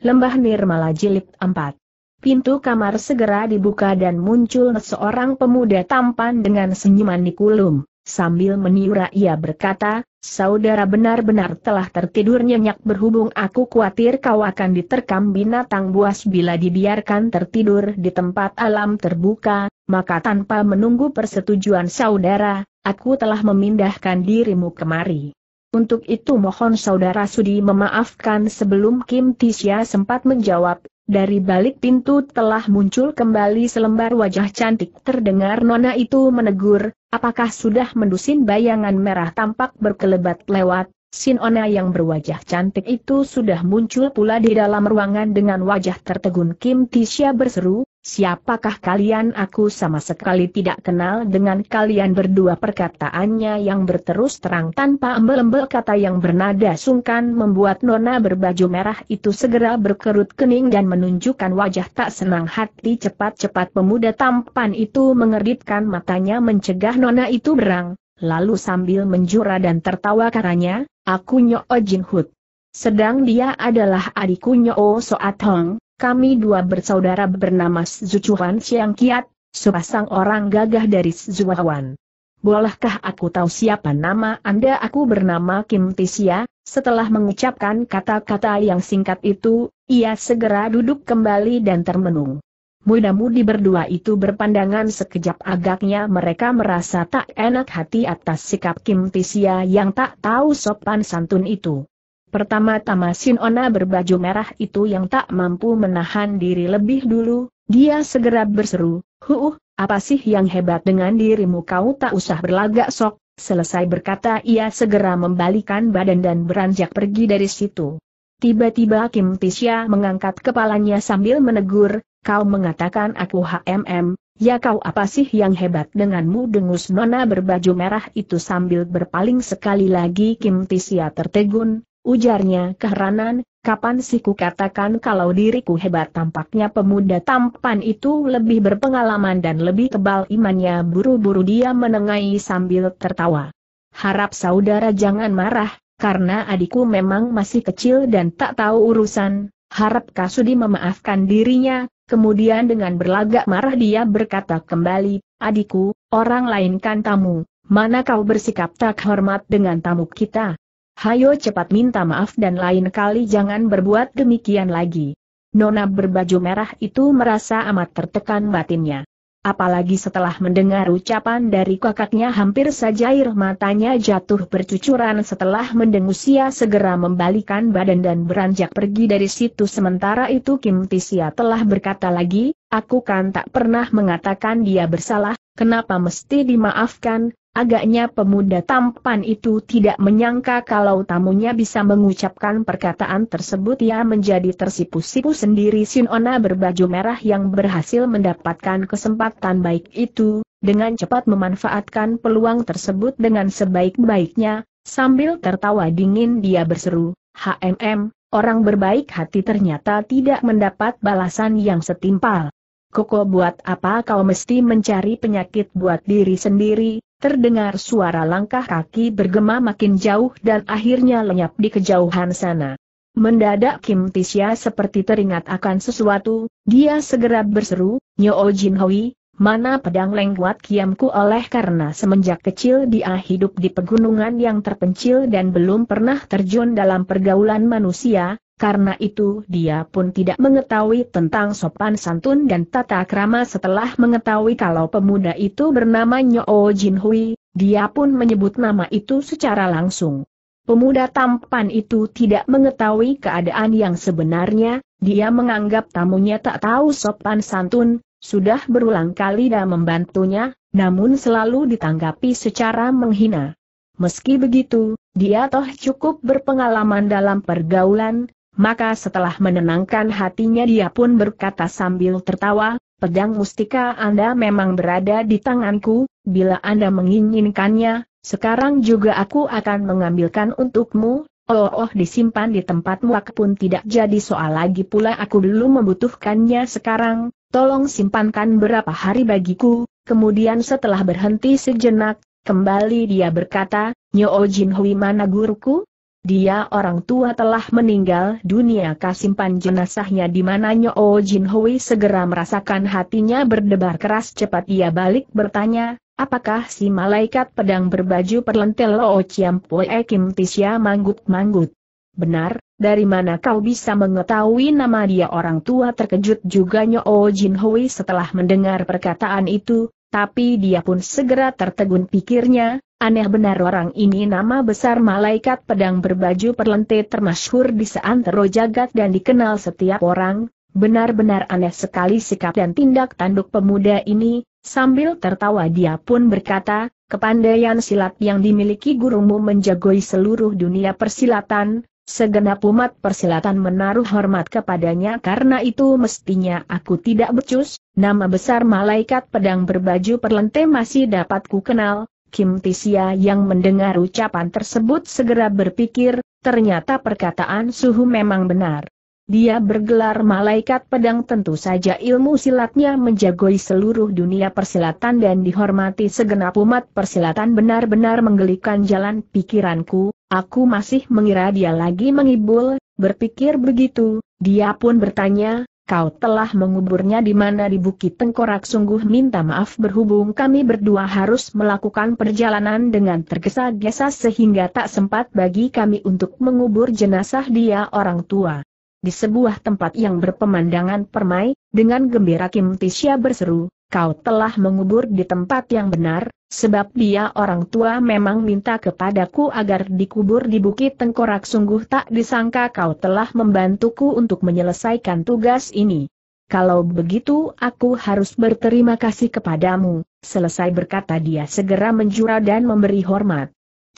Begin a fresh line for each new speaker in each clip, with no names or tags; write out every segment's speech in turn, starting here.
Lembah Nirmala Jilid 4 Pintu kamar segera dibuka dan muncul seorang pemuda tampan dengan senyuman di kulum. Sambil meniura ia berkata, saudara benar-benar telah tertidur nyenyak berhubung aku khawatir kau akan diterkam binatang buas bila dibiarkan tertidur di tempat alam terbuka, maka tanpa menunggu persetujuan saudara, aku telah memindahkan dirimu kemari. Untuk itu mohon saudara Sudi memaafkan sebelum Kim Tisya sempat menjawab, dari balik pintu telah muncul kembali selembar wajah cantik terdengar nona itu menegur, apakah sudah mendusin bayangan merah tampak berkelebat lewat, Ona yang berwajah cantik itu sudah muncul pula di dalam ruangan dengan wajah tertegun Kim Tisya berseru, Siapakah kalian aku sama sekali tidak kenal dengan kalian berdua perkataannya yang berterus terang tanpa embel-embel kata yang bernada sungkan membuat nona berbaju merah itu segera berkerut kening dan menunjukkan wajah tak senang hati cepat-cepat pemuda tampan itu mengeritkan matanya mencegah nona itu berang, lalu sambil menjura dan tertawa karanya, aku Nyo Jin Hut. Sedang dia adalah adikku Nyo Soat Hong, kami dua bersaudara bernama Zucuan Siang Kiat, sepasang orang gagah dari Zuhawan. Bolehkah aku tahu siapa nama Anda? Aku bernama Kim Tisia. Setelah mengucapkan kata-kata yang singkat itu, ia segera duduk kembali dan termenung. Muda-mudi berdua itu berpandangan sekejap agaknya mereka merasa tak enak hati atas sikap Kim Tisia yang tak tahu sopan santun itu. Pertama-tama Ona berbaju merah itu yang tak mampu menahan diri lebih dulu, dia segera berseru, Huh, apa sih yang hebat dengan dirimu kau tak usah berlagak sok, selesai berkata ia segera membalikan badan dan beranjak pergi dari situ. Tiba-tiba Kim Tisya mengangkat kepalanya sambil menegur, kau mengatakan aku HMM, Ya kau apa sih yang hebat denganmu dengus nona berbaju merah itu sambil berpaling sekali lagi Kim Tisya tertegun, ujarnya keheranan, kapan sih ku katakan kalau diriku hebat tampaknya pemuda tampan itu lebih berpengalaman dan lebih tebal imannya buru-buru dia menengahi sambil tertawa. Harap saudara jangan marah, karena adikku memang masih kecil dan tak tahu urusan, harap Kasudi memaafkan dirinya, kemudian dengan berlagak marah dia berkata kembali, adikku, orang lain kan tamu, mana kau bersikap tak hormat dengan tamu kita, Hayo cepat minta maaf dan lain kali jangan berbuat demikian lagi. Nona berbaju merah itu merasa amat tertekan batinnya. Apalagi setelah mendengar ucapan dari kakaknya hampir saja air matanya jatuh bercucuran setelah mendengusia segera membalikan badan dan beranjak pergi dari situ sementara itu Kim Tisia telah berkata lagi, aku kan tak pernah mengatakan dia bersalah, kenapa mesti dimaafkan, Agaknya pemuda tampan itu tidak menyangka kalau tamunya bisa mengucapkan perkataan tersebut ia menjadi tersipu-sipu sendiri Sinona berbaju merah yang berhasil mendapatkan kesempatan baik itu, dengan cepat memanfaatkan peluang tersebut dengan sebaik-baiknya, sambil tertawa dingin dia berseru, HMM, orang berbaik hati ternyata tidak mendapat balasan yang setimpal. Koko buat apa kau mesti mencari penyakit buat diri sendiri, Terdengar suara langkah kaki bergema makin jauh dan akhirnya lenyap di kejauhan sana. Mendadak Kim Tisya seperti teringat akan sesuatu, dia segera berseru, Nyo Jin Hui, mana pedang lengguat kiamku oleh karena semenjak kecil dia hidup di pegunungan yang terpencil dan belum pernah terjun dalam pergaulan manusia, karena itu dia pun tidak mengetahui tentang sopan santun dan tata krama setelah mengetahui kalau pemuda itu bernama Nyo Jin Hui, dia pun menyebut nama itu secara langsung. Pemuda tampan itu tidak mengetahui keadaan yang sebenarnya, dia menganggap tamunya tak tahu sopan santun, sudah berulang kali dia membantunya, namun selalu ditanggapi secara menghina. Meski begitu, dia toh cukup berpengalaman dalam pergaulan, maka setelah menenangkan hatinya dia pun berkata sambil tertawa, pedang mustika Anda memang berada di tanganku, bila Anda menginginkannya, sekarang juga aku akan mengambilkan untukmu, oh oh disimpan di tempatmu, pun tidak jadi soal lagi pula aku belum membutuhkannya sekarang, tolong simpankan berapa hari bagiku, kemudian setelah berhenti sejenak, kembali dia berkata, Nyo Jin Hui mana guruku? Dia orang tua telah meninggal dunia kasimpan jenazahnya di mana Nyo Jin Hui segera merasakan hatinya berdebar keras cepat ia balik bertanya, apakah si malaikat pedang berbaju perlentel Lo Chiam Pue Kim Tisya manggut-manggut. Benar, dari mana kau bisa mengetahui nama dia orang tua terkejut juga Nyo Jin Hui setelah mendengar perkataan itu, tapi dia pun segera tertegun pikirnya, aneh benar orang ini nama besar malaikat pedang berbaju perlente termasyhur di seantero jagat dan dikenal setiap orang, benar-benar aneh sekali sikap dan tindak tanduk pemuda ini, sambil tertawa dia pun berkata, kepandaian silat yang dimiliki gurumu menjagoi seluruh dunia persilatan, Segenap umat persilatan menaruh hormat kepadanya karena itu mestinya aku tidak becus, nama besar malaikat pedang berbaju perlente masih dapat ku kenal, Kim Tisia yang mendengar ucapan tersebut segera berpikir, ternyata perkataan suhu memang benar. Dia bergelar malaikat pedang tentu saja ilmu silatnya menjagoi seluruh dunia persilatan dan dihormati segenap umat persilatan benar-benar menggelikan jalan pikiranku, Aku masih mengira dia lagi mengibul, berpikir begitu, dia pun bertanya, kau telah menguburnya di mana di Bukit Tengkorak sungguh minta maaf berhubung kami berdua harus melakukan perjalanan dengan tergesa-gesa sehingga tak sempat bagi kami untuk mengubur jenazah dia orang tua. Di sebuah tempat yang berpemandangan permai, dengan gembira Kim Tisha berseru, kau telah mengubur di tempat yang benar, sebab dia orang tua memang minta kepadaku agar dikubur di Bukit Tengkorak sungguh tak disangka kau telah membantuku untuk menyelesaikan tugas ini. Kalau begitu aku harus berterima kasih kepadamu, selesai berkata dia segera menjura dan memberi hormat.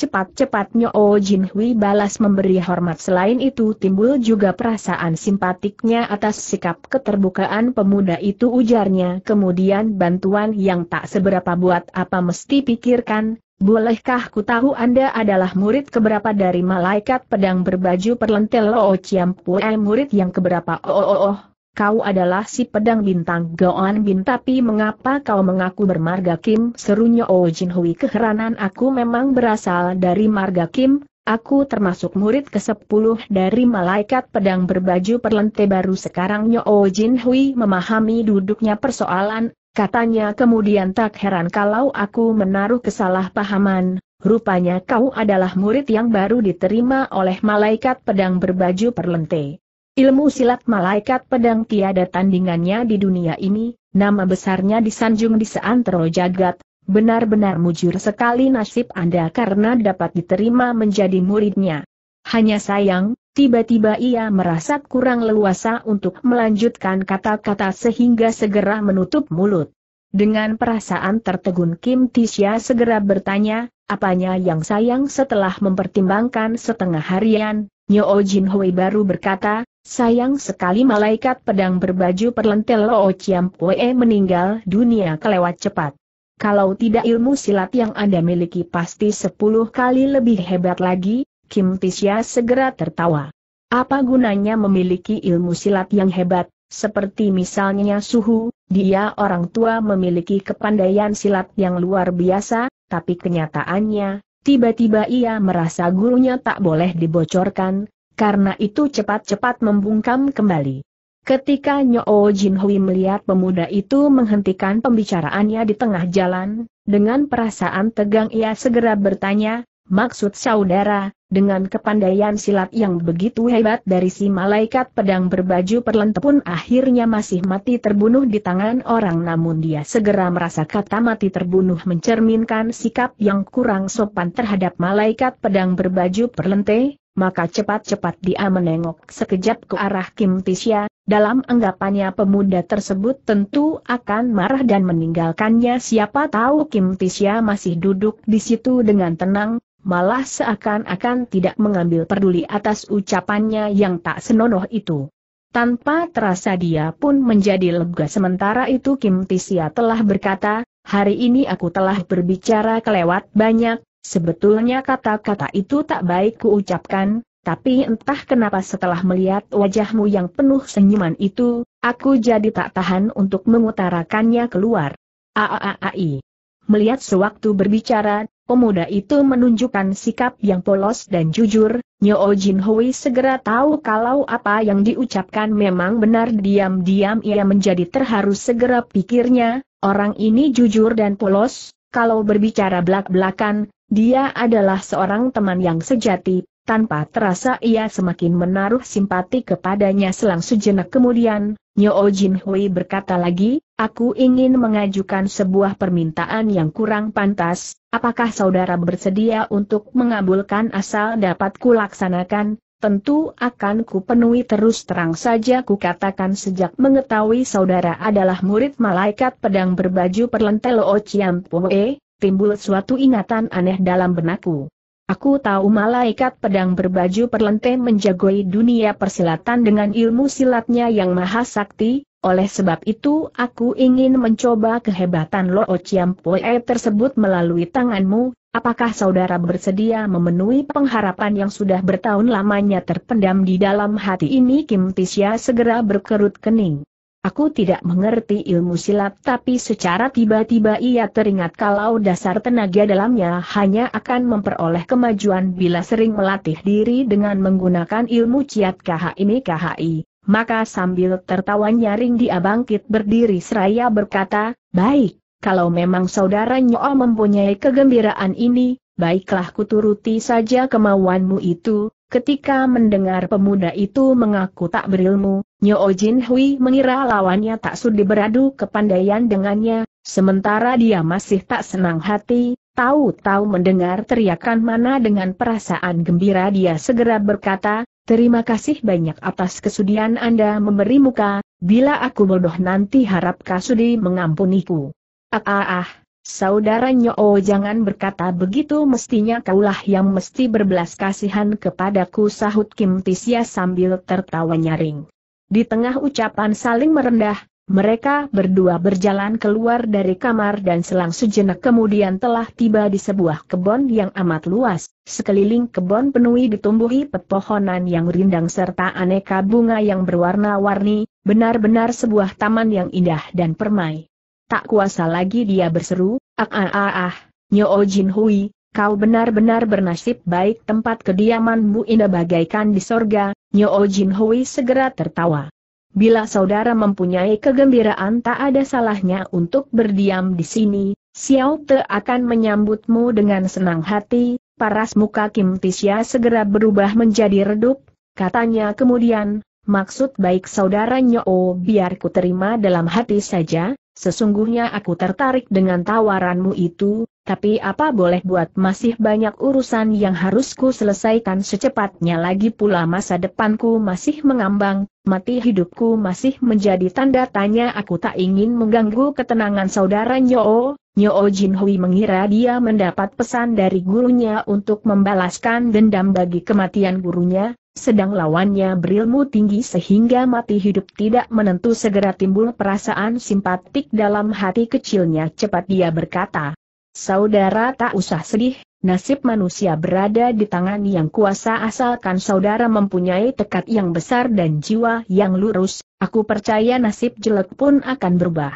Cepat-cepatnya Oh Jin Hui balas memberi hormat selain itu timbul juga perasaan simpatiknya atas sikap keterbukaan pemuda itu ujarnya kemudian bantuan yang tak seberapa buat apa mesti pikirkan, bolehkah ku tahu Anda adalah murid keberapa dari malaikat pedang berbaju perlentel Oh Chiam Pue murid yang keberapa oh oh oh kau adalah si pedang bintang Goan Bin tapi mengapa kau mengaku bermarga Kim? Serunya Oh Jin Hui keheranan aku memang berasal dari marga Kim, aku termasuk murid ke-10 dari malaikat pedang berbaju perlente baru sekarang Nyo Oh Jin Hui memahami duduknya persoalan, katanya kemudian tak heran kalau aku menaruh kesalahpahaman. Rupanya kau adalah murid yang baru diterima oleh malaikat pedang berbaju perlente. Ilmu silat malaikat pedang tiada tandingannya di dunia ini, nama besarnya disanjung di seantero jagat, benar-benar mujur sekali nasib Anda karena dapat diterima menjadi muridnya. Hanya sayang, tiba-tiba ia merasa kurang leluasa untuk melanjutkan kata-kata sehingga segera menutup mulut. Dengan perasaan tertegun Kim Tisha segera bertanya, apanya yang sayang setelah mempertimbangkan setengah harian, Nyo Jin Hui baru berkata, Sayang sekali malaikat pedang berbaju perlentel Loo Chiam Pue meninggal dunia kelewat cepat. Kalau tidak ilmu silat yang Anda miliki pasti sepuluh kali lebih hebat lagi, Kim Tisya segera tertawa. Apa gunanya memiliki ilmu silat yang hebat, seperti misalnya suhu, dia orang tua memiliki kepandaian silat yang luar biasa, tapi kenyataannya, tiba-tiba ia merasa gurunya tak boleh dibocorkan, karena itu cepat-cepat membungkam kembali. Ketika Nyo Jin Hui melihat pemuda itu menghentikan pembicaraannya di tengah jalan, dengan perasaan tegang ia segera bertanya, maksud saudara, dengan kepandaian silat yang begitu hebat dari si malaikat pedang berbaju perlente pun akhirnya masih mati terbunuh di tangan orang namun dia segera merasa kata mati terbunuh mencerminkan sikap yang kurang sopan terhadap malaikat pedang berbaju perlente, maka cepat-cepat dia menengok sekejap ke arah Kim Tisya, dalam anggapannya pemuda tersebut tentu akan marah dan meninggalkannya siapa tahu Kim Tisya masih duduk di situ dengan tenang, malah seakan-akan tidak mengambil peduli atas ucapannya yang tak senonoh itu. Tanpa terasa dia pun menjadi lega sementara itu Kim Tisya telah berkata, hari ini aku telah berbicara kelewat banyak, Sebetulnya kata-kata itu tak baik kuucapkan, tapi entah kenapa setelah melihat wajahmu yang penuh senyuman itu, aku jadi tak tahan untuk mengutarakannya keluar. Aaai. Melihat sewaktu berbicara, pemuda itu menunjukkan sikap yang polos dan jujur, Nyo Jin Hui segera tahu kalau apa yang diucapkan memang benar diam-diam ia menjadi terharu segera pikirnya, orang ini jujur dan polos, kalau berbicara belak-belakan, dia adalah seorang teman yang sejati, tanpa terasa ia semakin menaruh simpati kepadanya selang sejenak kemudian, Nyo Jin Hui berkata lagi, aku ingin mengajukan sebuah permintaan yang kurang pantas, apakah saudara bersedia untuk mengabulkan asal dapat kulaksanakan, tentu akan kupenuhi terus terang saja kukatakan sejak mengetahui saudara adalah murid malaikat pedang berbaju perlentel oh, Chiam Pue, timbul suatu ingatan aneh dalam benakku. Aku tahu malaikat pedang berbaju perlente menjagoi dunia persilatan dengan ilmu silatnya yang maha sakti, oleh sebab itu aku ingin mencoba kehebatan Lo Chiampoe tersebut melalui tanganmu, apakah saudara bersedia memenuhi pengharapan yang sudah bertahun lamanya terpendam di dalam hati ini Kim Tisya segera berkerut kening. Aku tidak mengerti ilmu silat tapi secara tiba-tiba ia teringat kalau dasar tenaga dalamnya hanya akan memperoleh kemajuan bila sering melatih diri dengan menggunakan ilmu ciat KHI KHI. Maka sambil tertawa nyaring dia bangkit berdiri seraya berkata, Baik, kalau memang saudara Nyo mempunyai kegembiraan ini, baiklah kuturuti saja kemauanmu itu, Ketika mendengar pemuda itu mengaku tak berilmu, Nyo Jin Hui mengira lawannya tak sudi beradu kepandaian dengannya, sementara dia masih tak senang hati, tahu-tahu mendengar teriakan mana dengan perasaan gembira dia segera berkata, Terima kasih banyak atas kesudian Anda memberi muka, bila aku bodoh nanti harap Kasudi mengampuniku. Ah ah ah. Saudara Nyoo jangan berkata begitu mestinya kaulah yang mesti berbelas kasihan kepadaku sahut Kim Tisya sambil tertawa nyaring. Di tengah ucapan saling merendah, mereka berdua berjalan keluar dari kamar dan selang sejenak kemudian telah tiba di sebuah kebun yang amat luas. Sekeliling kebun penuhi ditumbuhi pepohonan yang rindang serta aneka bunga yang berwarna-warni, benar-benar sebuah taman yang indah dan permai. Tak kuasa lagi dia berseru, ah ah ah ah, Nyo oh Jin Hui, kau benar-benar bernasib baik tempat kediamanmu indah bagaikan di sorga, Nyo oh Jin Hui segera tertawa. Bila saudara mempunyai kegembiraan tak ada salahnya untuk berdiam di sini, Xiao Te akan menyambutmu dengan senang hati, paras muka Kim Tisya segera berubah menjadi redup, katanya kemudian, maksud baik saudara Nyo oh, biar ku terima dalam hati saja, Sesungguhnya aku tertarik dengan tawaranmu itu, tapi apa boleh buat masih banyak urusan yang harusku selesaikan secepatnya lagi pula masa depanku masih mengambang, mati hidupku masih menjadi tanda tanya aku tak ingin mengganggu ketenangan saudara Nyoo. Nyoo Jin Hui mengira dia mendapat pesan dari gurunya untuk membalaskan dendam bagi kematian gurunya, sedang lawannya berilmu tinggi sehingga mati hidup tidak menentu segera timbul perasaan simpatik dalam hati kecilnya cepat dia berkata. Saudara tak usah sedih, nasib manusia berada di tangan yang kuasa asalkan saudara mempunyai tekad yang besar dan jiwa yang lurus, aku percaya nasib jelek pun akan berubah.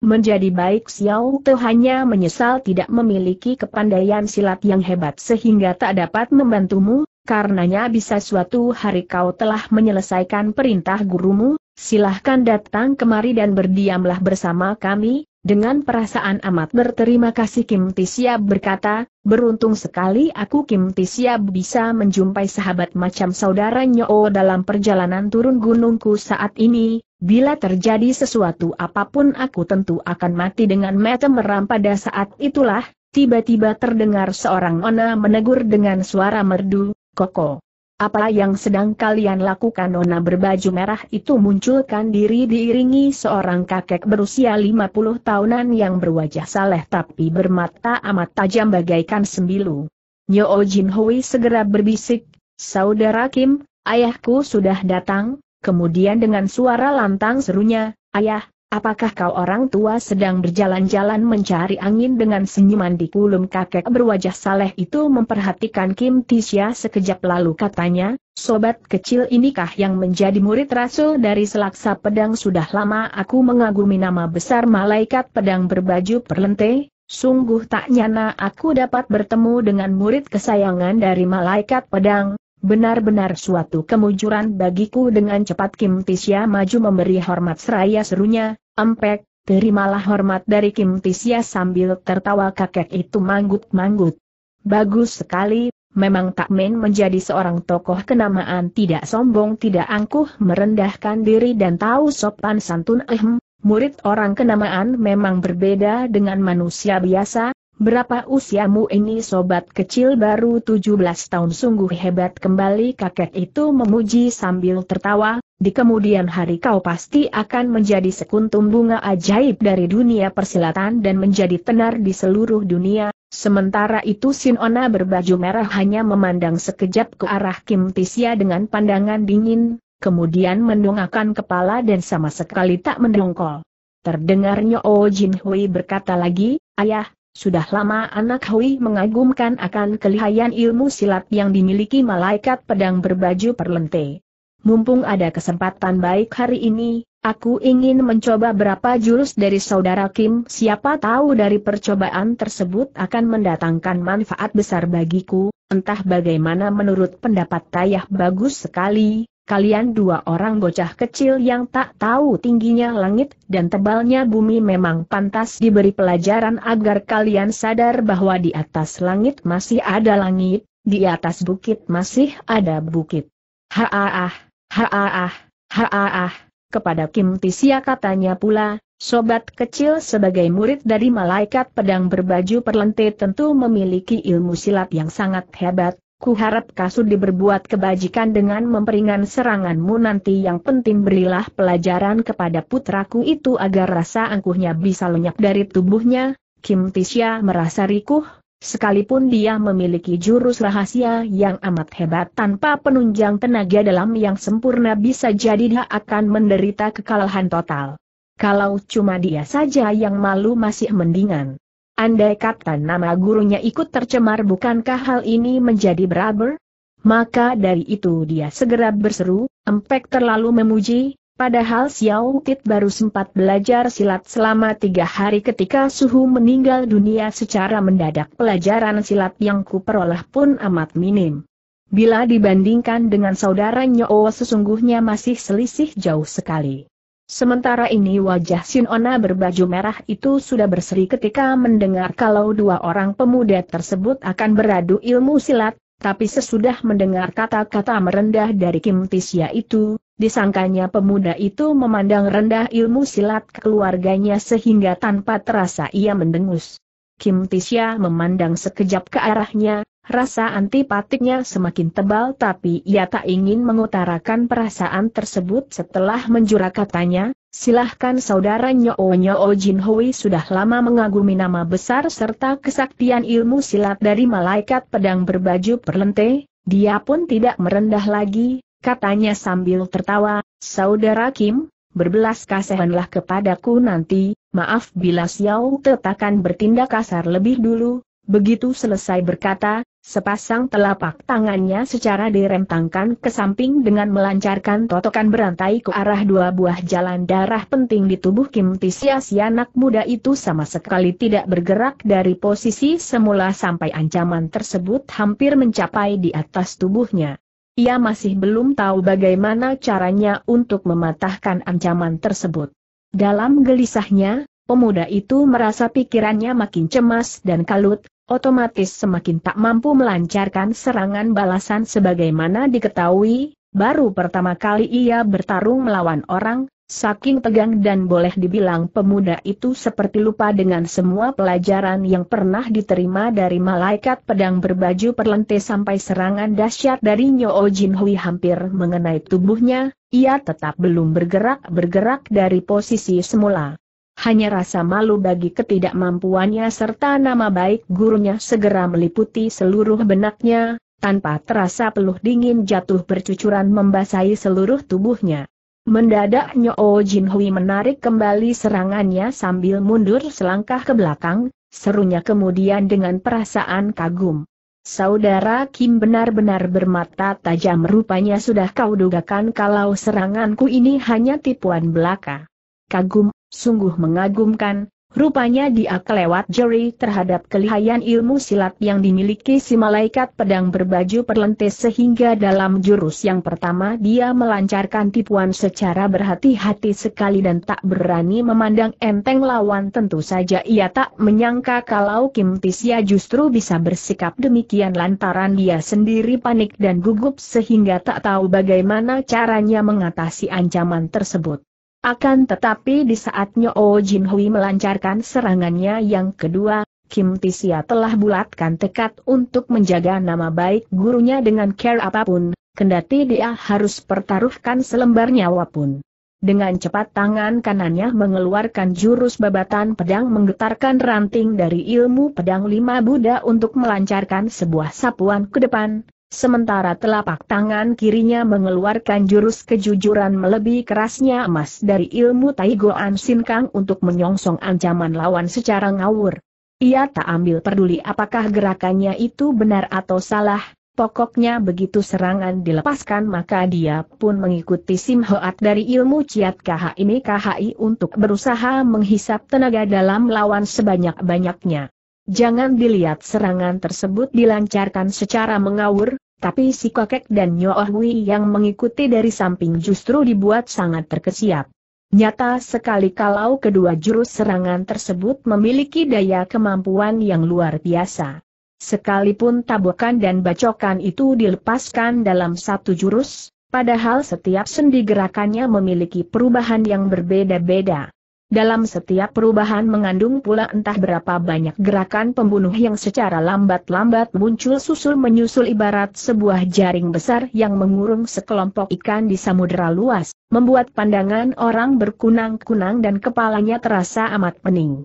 Menjadi baik Xiao Te hanya menyesal tidak memiliki kepandaian silat yang hebat sehingga tak dapat membantumu, karenanya bisa suatu hari kau telah menyelesaikan perintah gurumu, silahkan datang kemari dan berdiamlah bersama kami, dengan perasaan amat berterima kasih Kim Tisya berkata, beruntung sekali aku Kim Tisya bisa menjumpai sahabat macam saudara Nyo dalam perjalanan turun gunungku saat ini, bila terjadi sesuatu apapun aku tentu akan mati dengan mata meram pada saat itulah, tiba-tiba terdengar seorang Ona menegur dengan suara merdu, Koko. Apa yang sedang kalian lakukan nona berbaju merah itu munculkan diri diiringi seorang kakek berusia 50 tahunan yang berwajah saleh tapi bermata amat tajam bagaikan sembilu. Nyo oh Jin Hui segera berbisik, Saudara Kim, ayahku sudah datang, kemudian dengan suara lantang serunya, Ayah, Apakah kau orang tua sedang berjalan-jalan mencari angin dengan senyuman di kulum kakek berwajah saleh itu memperhatikan Kim Tisya sekejap lalu katanya, sobat kecil inikah yang menjadi murid rasul dari selaksa pedang sudah lama aku mengagumi nama besar malaikat pedang berbaju perlente, sungguh tak nyana aku dapat bertemu dengan murid kesayangan dari malaikat pedang, Benar-benar suatu kemujuran bagiku dengan cepat Kim Tisya maju memberi hormat seraya serunya, Ampek, terimalah hormat dari Kim Tisya sambil tertawa kakek itu manggut-manggut. Bagus sekali, memang Tak main menjadi seorang tokoh kenamaan tidak sombong tidak angkuh merendahkan diri dan tahu sopan santun ehm, murid orang kenamaan memang berbeda dengan manusia biasa, Berapa usiamu ini sobat kecil baru 17 tahun sungguh hebat kembali kakek itu memuji sambil tertawa, di kemudian hari kau pasti akan menjadi sekuntum bunga ajaib dari dunia persilatan dan menjadi tenar di seluruh dunia, sementara itu Sinona berbaju merah hanya memandang sekejap ke arah Kim Tisya dengan pandangan dingin, kemudian mendongakkan kepala dan sama sekali tak mendongkol. Terdengarnya Nyo Jin Hui berkata lagi, Ayah, sudah lama anak Hui mengagumkan akan kelihayan ilmu silat yang dimiliki malaikat pedang berbaju perlente. Mumpung ada kesempatan baik hari ini, aku ingin mencoba berapa jurus dari saudara Kim siapa tahu dari percobaan tersebut akan mendatangkan manfaat besar bagiku, entah bagaimana menurut pendapat Tayah bagus sekali, Kalian dua orang bocah kecil yang tak tahu tingginya langit dan tebalnya bumi memang pantas diberi pelajaran agar kalian sadar bahwa di atas langit masih ada langit, di atas bukit masih ada bukit. Haaah, haaah, haaah, kepada Kim Tisia katanya pula, sobat kecil sebagai murid dari malaikat pedang berbaju perlente tentu memiliki ilmu silat yang sangat hebat, Ku harap Kasudi berbuat kebajikan dengan memperingan seranganmu nanti yang penting berilah pelajaran kepada putraku itu agar rasa angkuhnya bisa lenyap dari tubuhnya. Kim Tisya merasa rikuh, sekalipun dia memiliki jurus rahasia yang amat hebat tanpa penunjang tenaga dalam yang sempurna bisa jadi dia akan menderita kekalahan total. Kalau cuma dia saja yang malu masih mendingan. Andai kata nama gurunya ikut tercemar bukankah hal ini menjadi beraber? Maka dari itu dia segera berseru, empek terlalu memuji, padahal Xiao Kit baru sempat belajar silat selama tiga hari ketika Suhu meninggal dunia secara mendadak pelajaran silat yang kuperoleh pun amat minim. Bila dibandingkan dengan saudaranya Oh sesungguhnya masih selisih jauh sekali. Sementara ini wajah Sinona berbaju merah itu sudah berseri ketika mendengar kalau dua orang pemuda tersebut akan beradu ilmu silat, tapi sesudah mendengar kata-kata merendah dari Kim Tisya itu, disangkanya pemuda itu memandang rendah ilmu silat keluarganya sehingga tanpa terasa ia mendengus. Kim Tisya memandang sekejap ke arahnya, rasa antipatiknya semakin tebal tapi ia tak ingin mengutarakan perasaan tersebut setelah menjura katanya, silahkan saudara Nyo Nyo Jin Hui sudah lama mengagumi nama besar serta kesaktian ilmu silat dari malaikat pedang berbaju perlente, dia pun tidak merendah lagi, katanya sambil tertawa, saudara Kim, berbelas kasihanlah kepadaku nanti, maaf bila Xiao tetakan bertindak kasar lebih dulu, begitu selesai berkata, sepasang telapak tangannya secara direntangkan ke samping dengan melancarkan totokan berantai ke arah dua buah jalan darah penting di tubuh Kim Tisias si anak muda itu sama sekali tidak bergerak dari posisi semula sampai ancaman tersebut hampir mencapai di atas tubuhnya. Ia masih belum tahu bagaimana caranya untuk mematahkan ancaman tersebut. Dalam gelisahnya, pemuda itu merasa pikirannya makin cemas dan kalut, otomatis semakin tak mampu melancarkan serangan balasan sebagaimana diketahui, baru pertama kali ia bertarung melawan orang, Saking tegang dan boleh dibilang pemuda itu seperti lupa dengan semua pelajaran yang pernah diterima dari malaikat pedang berbaju perlente sampai serangan dahsyat dari Nyo Jin Hui hampir mengenai tubuhnya, ia tetap belum bergerak-bergerak dari posisi semula. Hanya rasa malu bagi ketidakmampuannya serta nama baik gurunya segera meliputi seluruh benaknya, tanpa terasa peluh dingin jatuh bercucuran membasahi seluruh tubuhnya. Mendadak Nyo Jin Hui menarik kembali serangannya sambil mundur selangkah ke belakang, serunya kemudian dengan perasaan kagum. Saudara Kim benar-benar bermata tajam rupanya sudah kau dugakan kalau seranganku ini hanya tipuan belaka. Kagum, sungguh mengagumkan, Rupanya dia kelewat jeri terhadap kelihayan ilmu silat yang dimiliki si malaikat pedang berbaju perlentis sehingga dalam jurus yang pertama dia melancarkan tipuan secara berhati-hati sekali dan tak berani memandang enteng lawan tentu saja ia tak menyangka kalau Kim Tisya justru bisa bersikap demikian lantaran dia sendiri panik dan gugup sehingga tak tahu bagaimana caranya mengatasi ancaman tersebut. Akan tetapi di saat Nyo Jin Hui melancarkan serangannya yang kedua, Kim Tisia telah bulatkan tekad untuk menjaga nama baik gurunya dengan care apapun, kendati dia harus pertaruhkan selembar nyawa pun. Dengan cepat tangan kanannya mengeluarkan jurus babatan pedang menggetarkan ranting dari ilmu pedang lima Buddha untuk melancarkan sebuah sapuan ke depan, sementara telapak tangan kirinya mengeluarkan jurus kejujuran melebihi kerasnya emas dari ilmu Taigo Taigoan Kang untuk menyongsong ancaman lawan secara ngawur. Ia tak ambil peduli apakah gerakannya itu benar atau salah, pokoknya begitu serangan dilepaskan maka dia pun mengikuti Sim Hoat dari ilmu ciat KHI KHI untuk berusaha menghisap tenaga dalam lawan sebanyak-banyaknya. Jangan dilihat serangan tersebut dilancarkan secara mengawur, tapi si kakek dan Nyohwi oh yang mengikuti dari samping justru dibuat sangat terkesiap. Nyata sekali kalau kedua jurus serangan tersebut memiliki daya kemampuan yang luar biasa. Sekalipun tabokan dan bacokan itu dilepaskan dalam satu jurus, padahal setiap sendi gerakannya memiliki perubahan yang berbeda-beda. Dalam setiap perubahan mengandung pula entah berapa banyak gerakan pembunuh yang secara lambat-lambat muncul susul menyusul ibarat sebuah jaring besar yang mengurung sekelompok ikan di samudera luas, membuat pandangan orang berkunang-kunang dan kepalanya terasa amat pening.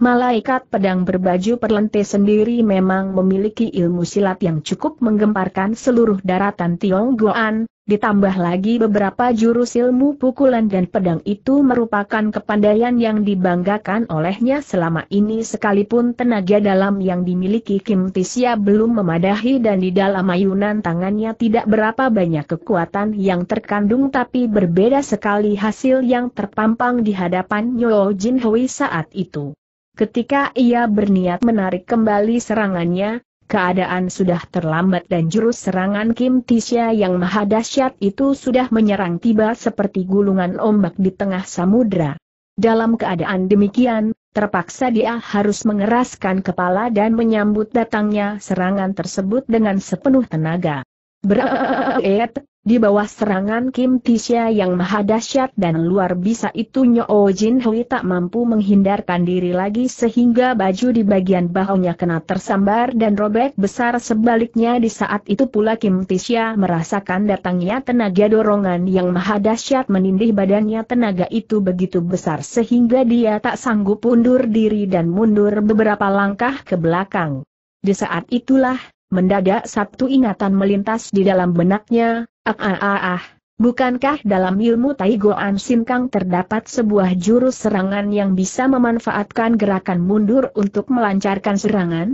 Malaikat pedang berbaju perlente sendiri memang memiliki ilmu silat yang cukup menggemparkan seluruh daratan Tionggoan, ditambah lagi beberapa jurus ilmu pukulan dan pedang itu merupakan kepandaian yang dibanggakan olehnya selama ini sekalipun tenaga dalam yang dimiliki Kim Tisya belum memadahi dan di dalam ayunan tangannya tidak berapa banyak kekuatan yang terkandung tapi berbeda sekali hasil yang terpampang di hadapan Nyo Jin Hui saat itu. Ketika ia berniat menarik kembali serangannya, keadaan sudah terlambat dan jurus serangan Kim Tisha yang maha dahsyat itu sudah menyerang tiba seperti gulungan ombak di tengah samudra. Dalam keadaan demikian, terpaksa dia harus mengeraskan kepala dan menyambut datangnya serangan tersebut dengan sepenuh tenaga. Berat, di bawah serangan Kim Tisha yang maha dahsyat dan luar biasa itu Nyo Jin Hui tak mampu menghindarkan diri lagi sehingga baju di bagian bahunya kena tersambar dan robek besar sebaliknya di saat itu pula Kim Tisha merasakan datangnya tenaga dorongan yang maha dahsyat menindih badannya tenaga itu begitu besar sehingga dia tak sanggup mundur diri dan mundur beberapa langkah ke belakang. Di saat itulah, Mendadak satu ingatan melintas di dalam benaknya, ah ah ah ah, bukankah dalam ilmu Taigoan Kang terdapat sebuah jurus serangan yang bisa memanfaatkan gerakan mundur untuk melancarkan serangan?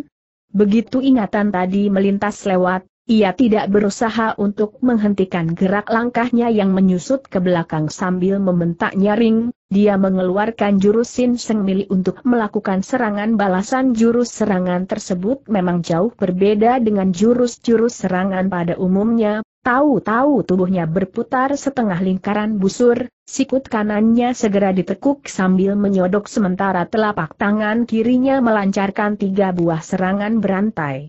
Begitu ingatan tadi melintas lewat, ia tidak berusaha untuk menghentikan gerak langkahnya yang menyusut ke belakang sambil membentak nyaring, dia mengeluarkan jurus Sin Seng Mili untuk melakukan serangan balasan jurus serangan tersebut memang jauh berbeda dengan jurus-jurus serangan pada umumnya, tahu-tahu tubuhnya berputar setengah lingkaran busur, sikut kanannya segera ditekuk sambil menyodok sementara telapak tangan kirinya melancarkan tiga buah serangan berantai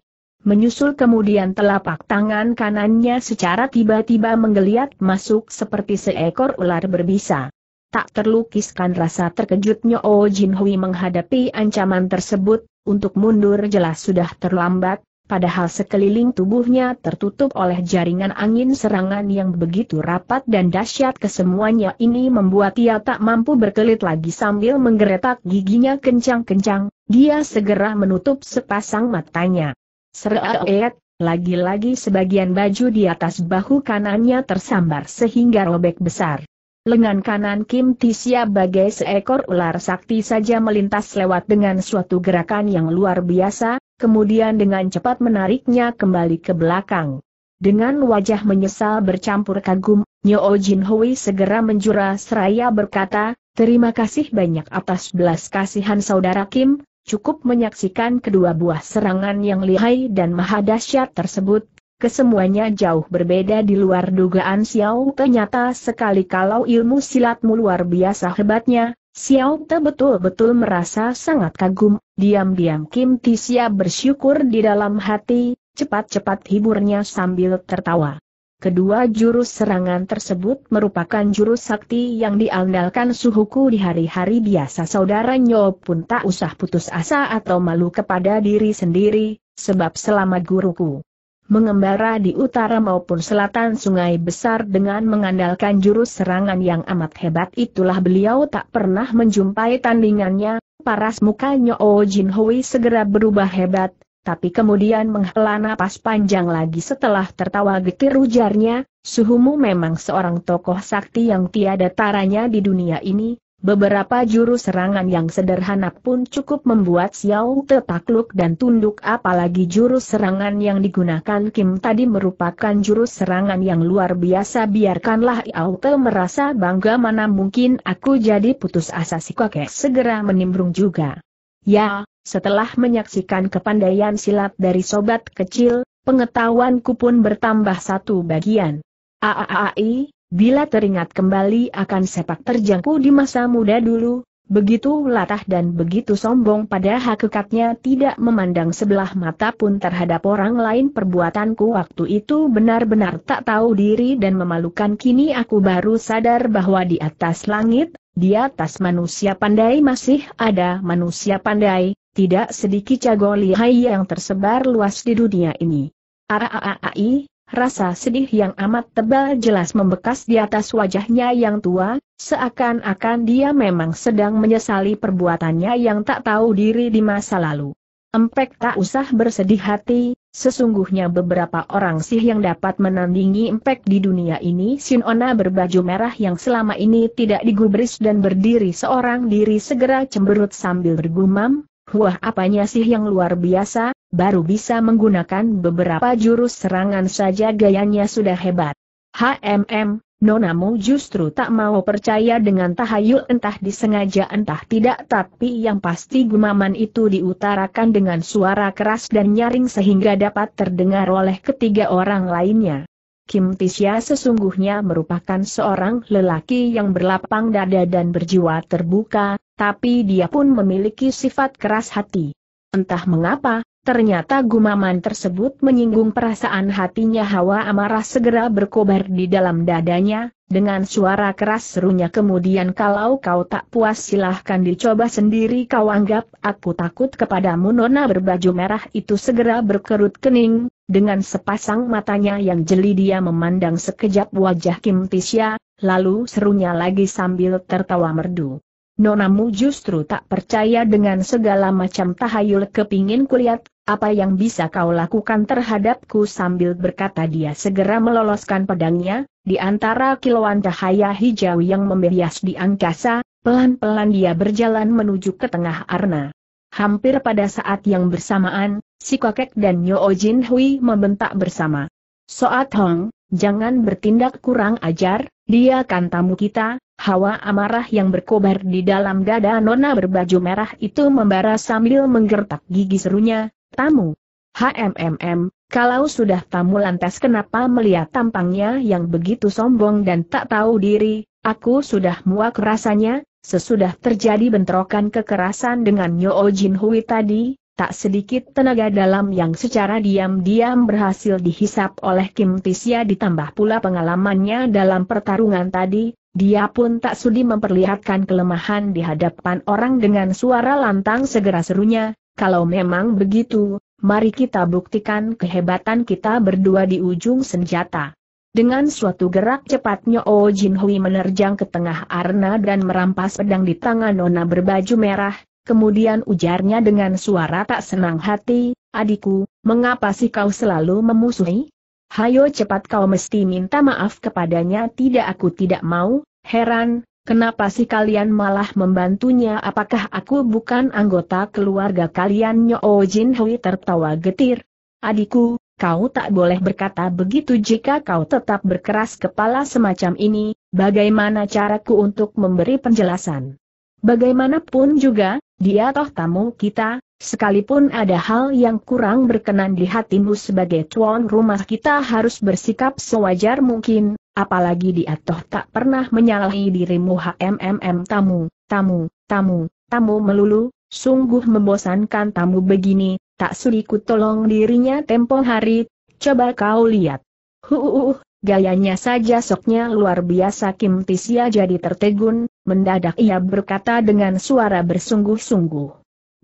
menyusul kemudian telapak tangan kanannya secara tiba-tiba menggeliat masuk seperti seekor ular berbisa. Tak terlukiskan rasa terkejutnya Oh Jin Hui menghadapi ancaman tersebut, untuk mundur jelas sudah terlambat, padahal sekeliling tubuhnya tertutup oleh jaringan angin serangan yang begitu rapat dan dahsyat kesemuanya ini membuat ia tak mampu berkelit lagi sambil menggeretak giginya kencang-kencang, dia segera menutup sepasang matanya. Seret, lagi-lagi sebagian baju di atas bahu kanannya tersambar sehingga robek besar. Lengan kanan Kim Tisia bagai seekor ular sakti saja melintas lewat dengan suatu gerakan yang luar biasa, kemudian dengan cepat menariknya kembali ke belakang. Dengan wajah menyesal bercampur kagum, Nyo Jin Hui segera menjura seraya berkata, Terima kasih banyak atas belas kasihan saudara Kim, cukup menyaksikan kedua buah serangan yang lihai dan maha dahsyat tersebut, kesemuanya jauh berbeda di luar dugaan Xiao Ternyata sekali kalau ilmu silatmu luar biasa hebatnya, Xiao Te betul-betul merasa sangat kagum, diam-diam Kim Tisia bersyukur di dalam hati, cepat-cepat hiburnya sambil tertawa. Kedua jurus serangan tersebut merupakan jurus sakti yang diandalkan suhuku di hari-hari biasa saudara Nyo pun tak usah putus asa atau malu kepada diri sendiri, sebab selama guruku mengembara di utara maupun selatan sungai besar dengan mengandalkan jurus serangan yang amat hebat itulah beliau tak pernah menjumpai tandingannya, paras muka Nyo oh Jin Hui segera berubah hebat, tapi kemudian menghela napas panjang lagi setelah tertawa getir ujarnya, Suhumu memang seorang tokoh sakti yang tiada taranya di dunia ini, beberapa juru serangan yang sederhana pun cukup membuat Xiao Te takluk dan tunduk apalagi juru serangan yang digunakan Kim tadi merupakan juru serangan yang luar biasa biarkanlah Xiao Te merasa bangga mana mungkin aku jadi putus asa si kakek segera menimbrung juga. Ya, setelah menyaksikan kepandaian silat dari sobat kecil, pengetahuanku pun bertambah satu bagian. Aaai, bila teringat kembali akan sepak terjangku di masa muda dulu, begitu latah dan begitu sombong pada hakikatnya tidak memandang sebelah mata pun terhadap orang lain perbuatanku waktu itu benar-benar tak tahu diri dan memalukan kini aku baru sadar bahwa di atas langit, di atas manusia pandai masih ada manusia pandai, tidak sedikit jago lihai yang tersebar luas di dunia ini. Araaai, rasa sedih yang amat tebal jelas membekas di atas wajahnya yang tua, seakan-akan dia memang sedang menyesali perbuatannya yang tak tahu diri di masa lalu. Empek tak usah bersedih hati, Sesungguhnya beberapa orang sih yang dapat menandingi impact di dunia ini Ona berbaju merah yang selama ini tidak digubris dan berdiri seorang diri segera cemberut sambil bergumam, Wah apanya sih yang luar biasa, baru bisa menggunakan beberapa jurus serangan saja gayanya sudah hebat. HMM, Nonamu justru tak mau percaya dengan tahayul entah disengaja entah tidak tapi yang pasti gumaman itu diutarakan dengan suara keras dan nyaring sehingga dapat terdengar oleh ketiga orang lainnya. Kim Tisya sesungguhnya merupakan seorang lelaki yang berlapang dada dan berjiwa terbuka, tapi dia pun memiliki sifat keras hati. Entah mengapa, Ternyata gumaman tersebut menyinggung perasaan hatinya hawa amarah segera berkobar di dalam dadanya, dengan suara keras serunya kemudian kalau kau tak puas silahkan dicoba sendiri kau anggap aku takut kepadamu nona berbaju merah itu segera berkerut kening, dengan sepasang matanya yang jeli dia memandang sekejap wajah Kim Tisya, lalu serunya lagi sambil tertawa merdu. Nonamu justru tak percaya dengan segala macam tahayul kepingin kulihat apa yang bisa kau lakukan terhadapku sambil berkata dia segera meloloskan pedangnya, di antara kilauan cahaya hijau yang membias di angkasa, pelan-pelan dia berjalan menuju ke tengah arna. Hampir pada saat yang bersamaan, si kakek dan Nyo Jin Hui membentak bersama. Soat Hong, jangan bertindak kurang ajar, dia kan tamu kita, hawa amarah yang berkobar di dalam dada nona berbaju merah itu membara sambil menggertak gigi serunya, tamu. HMMM, kalau sudah tamu lantas kenapa melihat tampangnya yang begitu sombong dan tak tahu diri, aku sudah muak rasanya, sesudah terjadi bentrokan kekerasan dengan Nyo Jin Hui tadi, tak sedikit tenaga dalam yang secara diam-diam berhasil dihisap oleh Kim Tisya ditambah pula pengalamannya dalam pertarungan tadi, dia pun tak sudi memperlihatkan kelemahan di hadapan orang dengan suara lantang segera serunya, kalau memang begitu, mari kita buktikan kehebatan kita berdua di ujung senjata. Dengan suatu gerak cepatnya Oh Jin Hui menerjang ke tengah Arna dan merampas pedang di tangan Nona berbaju merah, kemudian ujarnya dengan suara tak senang hati, adikku, mengapa sih kau selalu memusuhi? Hayo cepat kau mesti minta maaf kepadanya tidak aku tidak mau, heran, Kenapa sih kalian malah membantunya? Apakah aku bukan anggota keluarga kalian? Nyo oh Jin Hui tertawa getir. Adikku, kau tak boleh berkata begitu jika kau tetap berkeras kepala semacam ini, bagaimana caraku untuk memberi penjelasan? Bagaimanapun juga, dia toh tamu kita, sekalipun ada hal yang kurang berkenan di hatimu sebagai tuan rumah kita harus bersikap sewajar mungkin, apalagi dia toh tak pernah menyalahi dirimu HMMM tamu, tamu, tamu, tamu melulu, sungguh membosankan tamu begini, tak suliku tolong dirinya tempo hari, coba kau lihat. Huuuh, gayanya saja soknya luar biasa Kim Tisia jadi tertegun, mendadak ia berkata dengan suara bersungguh-sungguh.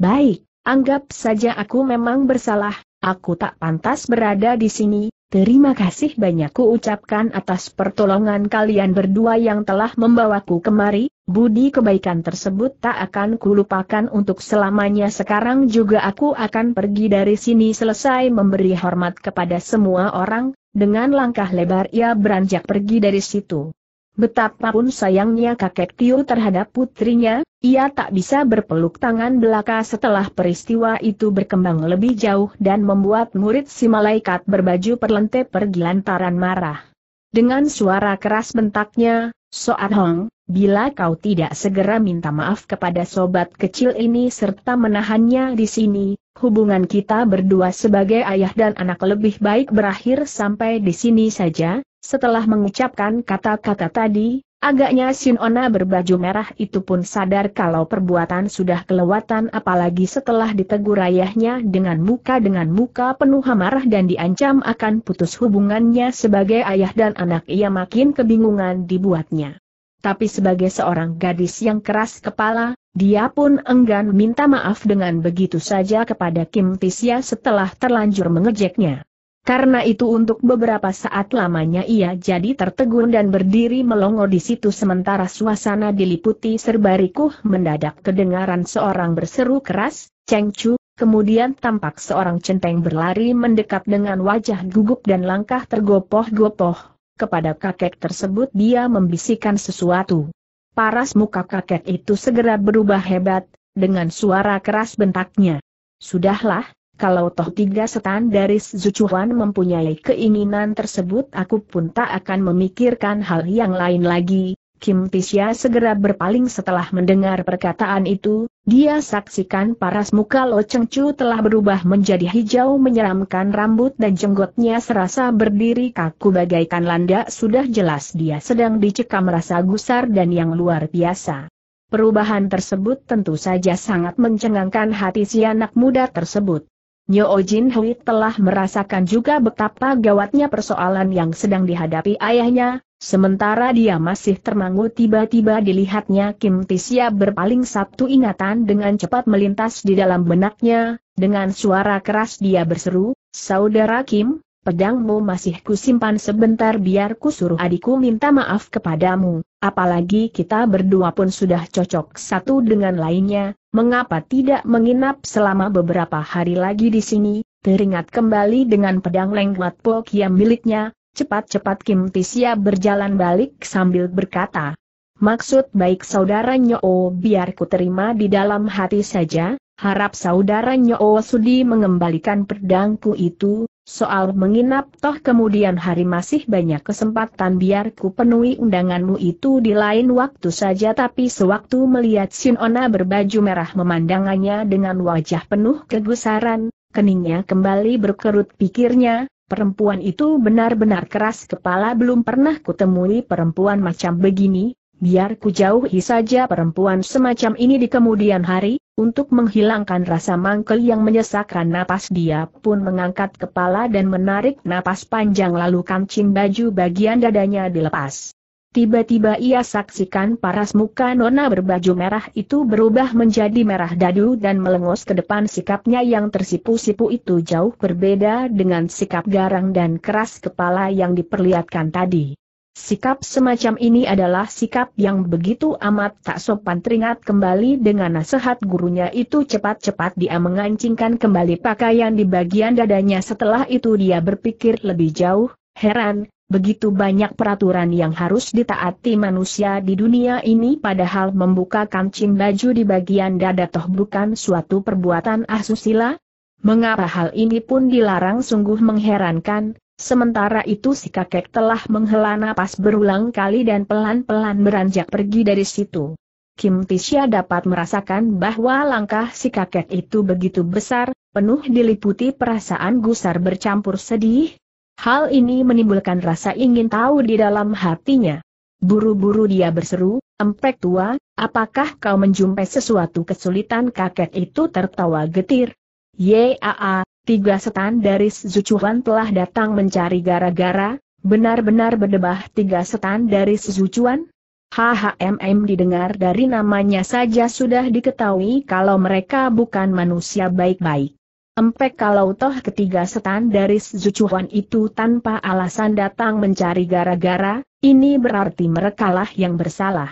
Baik, anggap saja aku memang bersalah, aku tak pantas berada di sini, Terima kasih banyak ku ucapkan atas pertolongan kalian berdua yang telah membawaku kemari, budi kebaikan tersebut tak akan kulupakan untuk selamanya sekarang juga aku akan pergi dari sini selesai memberi hormat kepada semua orang, dengan langkah lebar ia beranjak pergi dari situ. Betapapun sayangnya kakek Tio terhadap putrinya, ia tak bisa berpeluk tangan belaka setelah peristiwa itu berkembang lebih jauh dan membuat murid si malaikat berbaju perlente pergi lantaran marah. Dengan suara keras bentaknya, Soat Hong, bila kau tidak segera minta maaf kepada sobat kecil ini serta menahannya di sini, hubungan kita berdua sebagai ayah dan anak lebih baik berakhir sampai di sini saja, setelah mengucapkan kata-kata tadi, agaknya Sinona berbaju merah itu pun sadar kalau perbuatan sudah kelewatan apalagi setelah ditegur ayahnya dengan muka dengan muka penuh amarah dan diancam akan putus hubungannya sebagai ayah dan anak ia makin kebingungan dibuatnya. Tapi sebagai seorang gadis yang keras kepala, dia pun enggan minta maaf dengan begitu saja kepada Kim Tisya setelah terlanjur mengejeknya. Karena itu untuk beberapa saat lamanya ia jadi tertegun dan berdiri melongo di situ sementara suasana diliputi serba rikuh mendadak kedengaran seorang berseru keras, Cheng kemudian tampak seorang centeng berlari mendekat dengan wajah gugup dan langkah tergopoh-gopoh. Kepada kakek tersebut dia membisikkan sesuatu. Paras muka kakek itu segera berubah hebat, dengan suara keras bentaknya. Sudahlah, kalau toh tiga setan dari Zucuan mempunyai keinginan tersebut aku pun tak akan memikirkan hal yang lain lagi. Kim Tisya segera berpaling setelah mendengar perkataan itu, dia saksikan paras muka Lo Cheng Chu telah berubah menjadi hijau menyeramkan rambut dan jenggotnya serasa berdiri kaku bagaikan Landa sudah jelas dia sedang dicekam rasa gusar dan yang luar biasa. Perubahan tersebut tentu saja sangat mencengangkan hati si anak muda tersebut. Nyo Jin Hui telah merasakan juga betapa gawatnya persoalan yang sedang dihadapi ayahnya, sementara dia masih termangu tiba-tiba dilihatnya Kim Tisya berpaling satu ingatan dengan cepat melintas di dalam benaknya, dengan suara keras dia berseru, Saudara Kim, pedangmu masih kusimpan sebentar biar kusuruh adikku minta maaf kepadamu, apalagi kita berdua pun sudah cocok satu dengan lainnya, mengapa tidak menginap selama beberapa hari lagi di sini, teringat kembali dengan pedang lengkuat pok miliknya, cepat-cepat Kim Tisia berjalan balik sambil berkata, Maksud baik saudara Nyoo biar ku terima di dalam hati saja, harap saudara Nyoo sudi mengembalikan pedangku itu, Soal menginap toh kemudian hari masih banyak kesempatan biar ku penuhi undanganmu itu di lain waktu saja tapi sewaktu melihat Sinona berbaju merah memandangannya dengan wajah penuh kegusaran, keningnya kembali berkerut pikirnya, perempuan itu benar-benar keras kepala belum pernah kutemui perempuan macam begini, biar ku jauhi saja perempuan semacam ini di kemudian hari, untuk menghilangkan rasa mangkel yang menyesakkan napas dia pun mengangkat kepala dan menarik napas panjang lalu kancing baju bagian dadanya dilepas. Tiba-tiba ia saksikan paras muka nona berbaju merah itu berubah menjadi merah dadu dan melengos ke depan sikapnya yang tersipu-sipu itu jauh berbeda dengan sikap garang dan keras kepala yang diperlihatkan tadi. Sikap semacam ini adalah sikap yang begitu amat tak sopan teringat kembali dengan nasihat gurunya itu cepat-cepat dia mengancingkan kembali pakaian di bagian dadanya setelah itu dia berpikir lebih jauh, heran, begitu banyak peraturan yang harus ditaati manusia di dunia ini padahal membuka kancing baju di bagian dada toh bukan suatu perbuatan asusila? Mengapa hal ini pun dilarang sungguh mengherankan, Sementara itu si kakek telah menghela napas berulang kali dan pelan-pelan beranjak pergi dari situ. Kim Tisha dapat merasakan bahwa langkah si kakek itu begitu besar, penuh diliputi perasaan gusar bercampur sedih. Hal ini menimbulkan rasa ingin tahu di dalam hatinya. Buru-buru dia berseru, Empek tua, apakah kau menjumpai sesuatu kesulitan kakek itu tertawa getir? Yaa, Tiga setan dari Zucuan telah datang mencari gara-gara, benar-benar berdebah tiga setan dari Zucuan? HHMM didengar dari namanya saja sudah diketahui kalau mereka bukan manusia baik-baik. Empek kalau toh ketiga setan dari Zucuan itu tanpa alasan datang mencari gara-gara, ini berarti merekalah yang bersalah.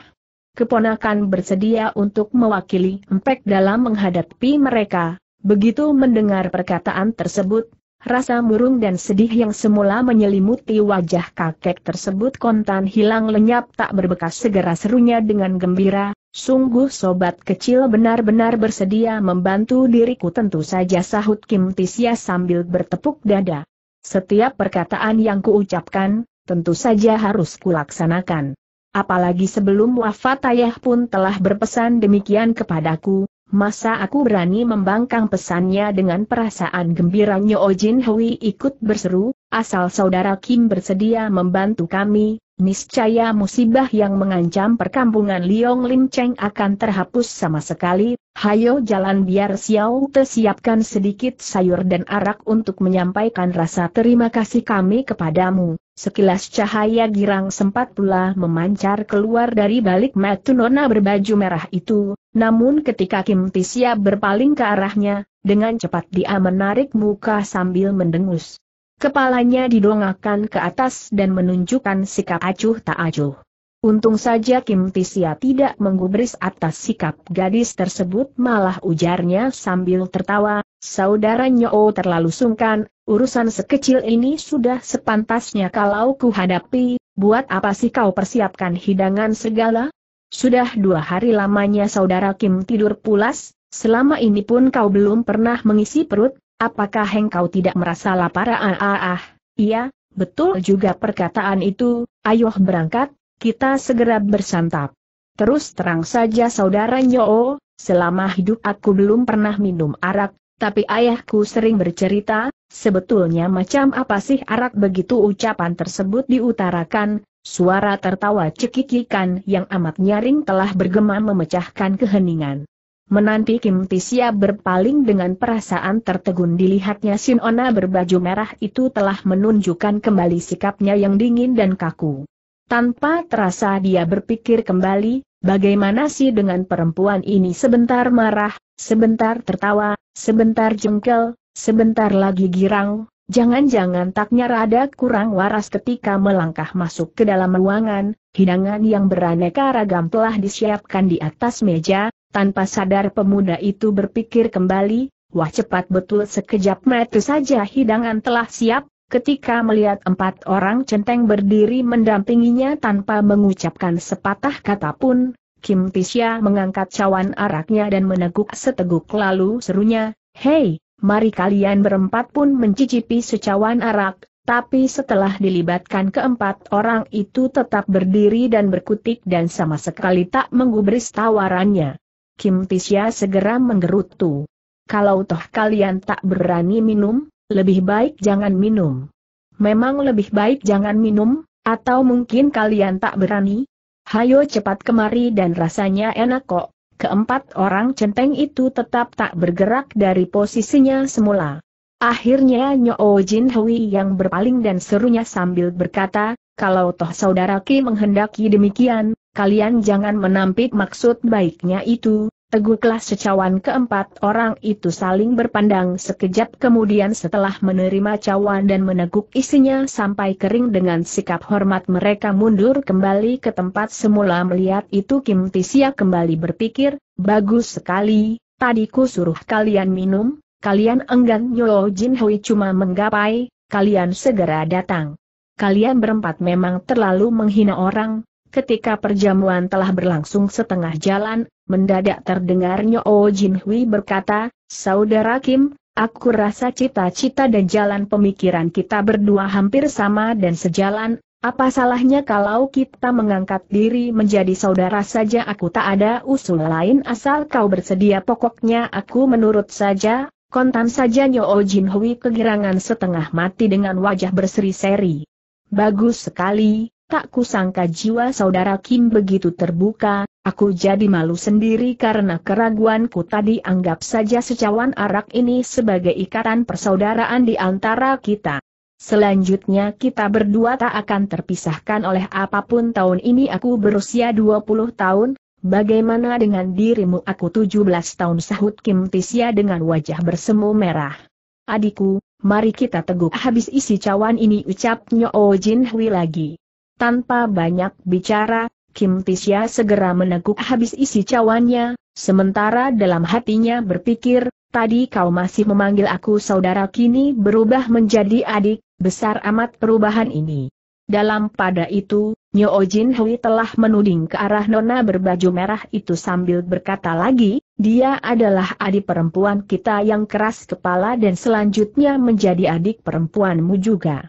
Keponakan bersedia untuk mewakili Empek dalam menghadapi mereka, Begitu mendengar perkataan tersebut, rasa murung dan sedih yang semula menyelimuti wajah kakek tersebut kontan hilang lenyap tak berbekas segera serunya dengan gembira, sungguh sobat kecil benar-benar bersedia membantu diriku tentu saja sahut Kim Tisya sambil bertepuk dada. Setiap perkataan yang kuucapkan, tentu saja harus kulaksanakan. Apalagi sebelum wafat ayah pun telah berpesan demikian kepadaku, Masa aku berani membangkang pesannya dengan perasaan gembira Nyo Jin Hui ikut berseru, asal saudara Kim bersedia membantu kami, niscaya musibah yang mengancam perkampungan Liong Lim Cheng akan terhapus sama sekali, hayo jalan biar Xiao Te siapkan sedikit sayur dan arak untuk menyampaikan rasa terima kasih kami kepadamu. Sekilas cahaya girang sempat pula memancar keluar dari balik mata nona berbaju merah itu, namun ketika Kim Tisia berpaling ke arahnya, dengan cepat dia menarik muka sambil mendengus. Kepalanya didongakkan ke atas dan menunjukkan sikap acuh tak acuh. Untung saja Kim Tisia tidak menggubris atas sikap gadis tersebut malah ujarnya sambil tertawa, saudaranya oh terlalu sungkan, urusan sekecil ini sudah sepantasnya kalau kuhadapi, buat apa sih kau persiapkan hidangan segala? Sudah dua hari lamanya saudara Kim tidur pulas, selama ini pun kau belum pernah mengisi perut, apakah engkau tidak merasa lapar? Ah, ah, ah. ah. Iya, betul juga perkataan itu, ayo berangkat, kita segera bersantap. Terus terang saja saudara Nyoo, selama hidup aku belum pernah minum arak, tapi ayahku sering bercerita, sebetulnya macam apa sih arak begitu ucapan tersebut diutarakan, suara tertawa cekikikan yang amat nyaring telah bergema memecahkan keheningan. Menanti Kim Tisia berpaling dengan perasaan tertegun dilihatnya Sin Ona berbaju merah itu telah menunjukkan kembali sikapnya yang dingin dan kaku. Tanpa terasa dia berpikir kembali, bagaimana sih dengan perempuan ini sebentar marah, sebentar tertawa, sebentar jengkel, sebentar lagi girang, jangan-jangan taknya rada kurang waras ketika melangkah masuk ke dalam ruangan, hidangan yang beraneka ragam telah disiapkan di atas meja, tanpa sadar pemuda itu berpikir kembali, wah cepat betul sekejap mata saja hidangan telah siap, ketika melihat empat orang centeng berdiri mendampinginya tanpa mengucapkan sepatah kata pun, Kim Tisya mengangkat cawan araknya dan meneguk seteguk lalu serunya, Hei, mari kalian berempat pun mencicipi secawan arak, tapi setelah dilibatkan keempat orang itu tetap berdiri dan berkutik dan sama sekali tak menggubris tawarannya. Kim Tisya segera menggerutu. Kalau toh kalian tak berani minum, lebih baik jangan minum. Memang lebih baik jangan minum, atau mungkin kalian tak berani, hayo cepat kemari dan rasanya enak kok. Keempat orang centeng itu tetap tak bergerak dari posisinya semula. Akhirnya Nyo oh Jin Hui yang berpaling dan serunya sambil berkata, kalau toh saudara Ki menghendaki demikian, kalian jangan menampik maksud baiknya itu, Teguklah secawan keempat orang itu saling berpandang sekejap kemudian setelah menerima cawan dan meneguk isinya sampai kering dengan sikap hormat mereka mundur kembali ke tempat semula melihat itu Kim Tisia kembali berpikir, bagus sekali, tadiku suruh kalian minum, kalian enggan Yo Jin Hui cuma menggapai, kalian segera datang. Kalian berempat memang terlalu menghina orang, Ketika perjamuan telah berlangsung setengah jalan, mendadak terdengar Nyo Jin Hui berkata, Saudara Kim, aku rasa cita-cita dan jalan pemikiran kita berdua hampir sama dan sejalan, apa salahnya kalau kita mengangkat diri menjadi saudara saja aku tak ada usul lain asal kau bersedia pokoknya aku menurut saja, kontan saja Nyo Jin Hui kegirangan setengah mati dengan wajah berseri-seri. Bagus sekali, Tak kusangka jiwa saudara Kim begitu terbuka, aku jadi malu sendiri karena keraguanku tadi anggap saja secawan arak ini sebagai ikatan persaudaraan di antara kita. Selanjutnya kita berdua tak akan terpisahkan oleh apapun tahun ini aku berusia 20 tahun, bagaimana dengan dirimu aku 17 tahun sahut Kim Tisya dengan wajah bersemu merah. Adikku, mari kita teguk habis isi cawan ini ucap Nyo oh Jin Hui lagi. Tanpa banyak bicara, Kim Tisya segera meneguk habis isi cawannya, sementara dalam hatinya berpikir, tadi kau masih memanggil aku saudara kini berubah menjadi adik, besar amat perubahan ini. Dalam pada itu, Nyo Jin Hui telah menuding ke arah nona berbaju merah itu sambil berkata lagi, dia adalah adik perempuan kita yang keras kepala dan selanjutnya menjadi adik perempuanmu juga.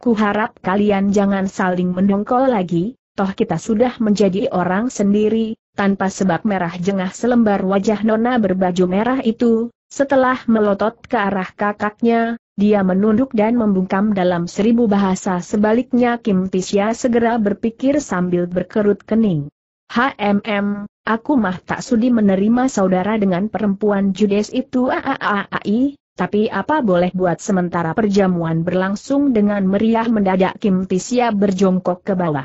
Kuharap kalian jangan saling mendongkol lagi, toh kita sudah menjadi orang sendiri, tanpa sebab merah jengah selembar wajah nona berbaju merah itu, setelah melotot ke arah kakaknya, dia menunduk dan membungkam dalam seribu bahasa sebaliknya Kim Tisya segera berpikir sambil berkerut kening. HMM, aku mah tak sudi menerima saudara dengan perempuan judes itu aaaai, tapi apa boleh buat sementara perjamuan berlangsung dengan meriah mendadak Kim Tisia berjongkok ke bawah.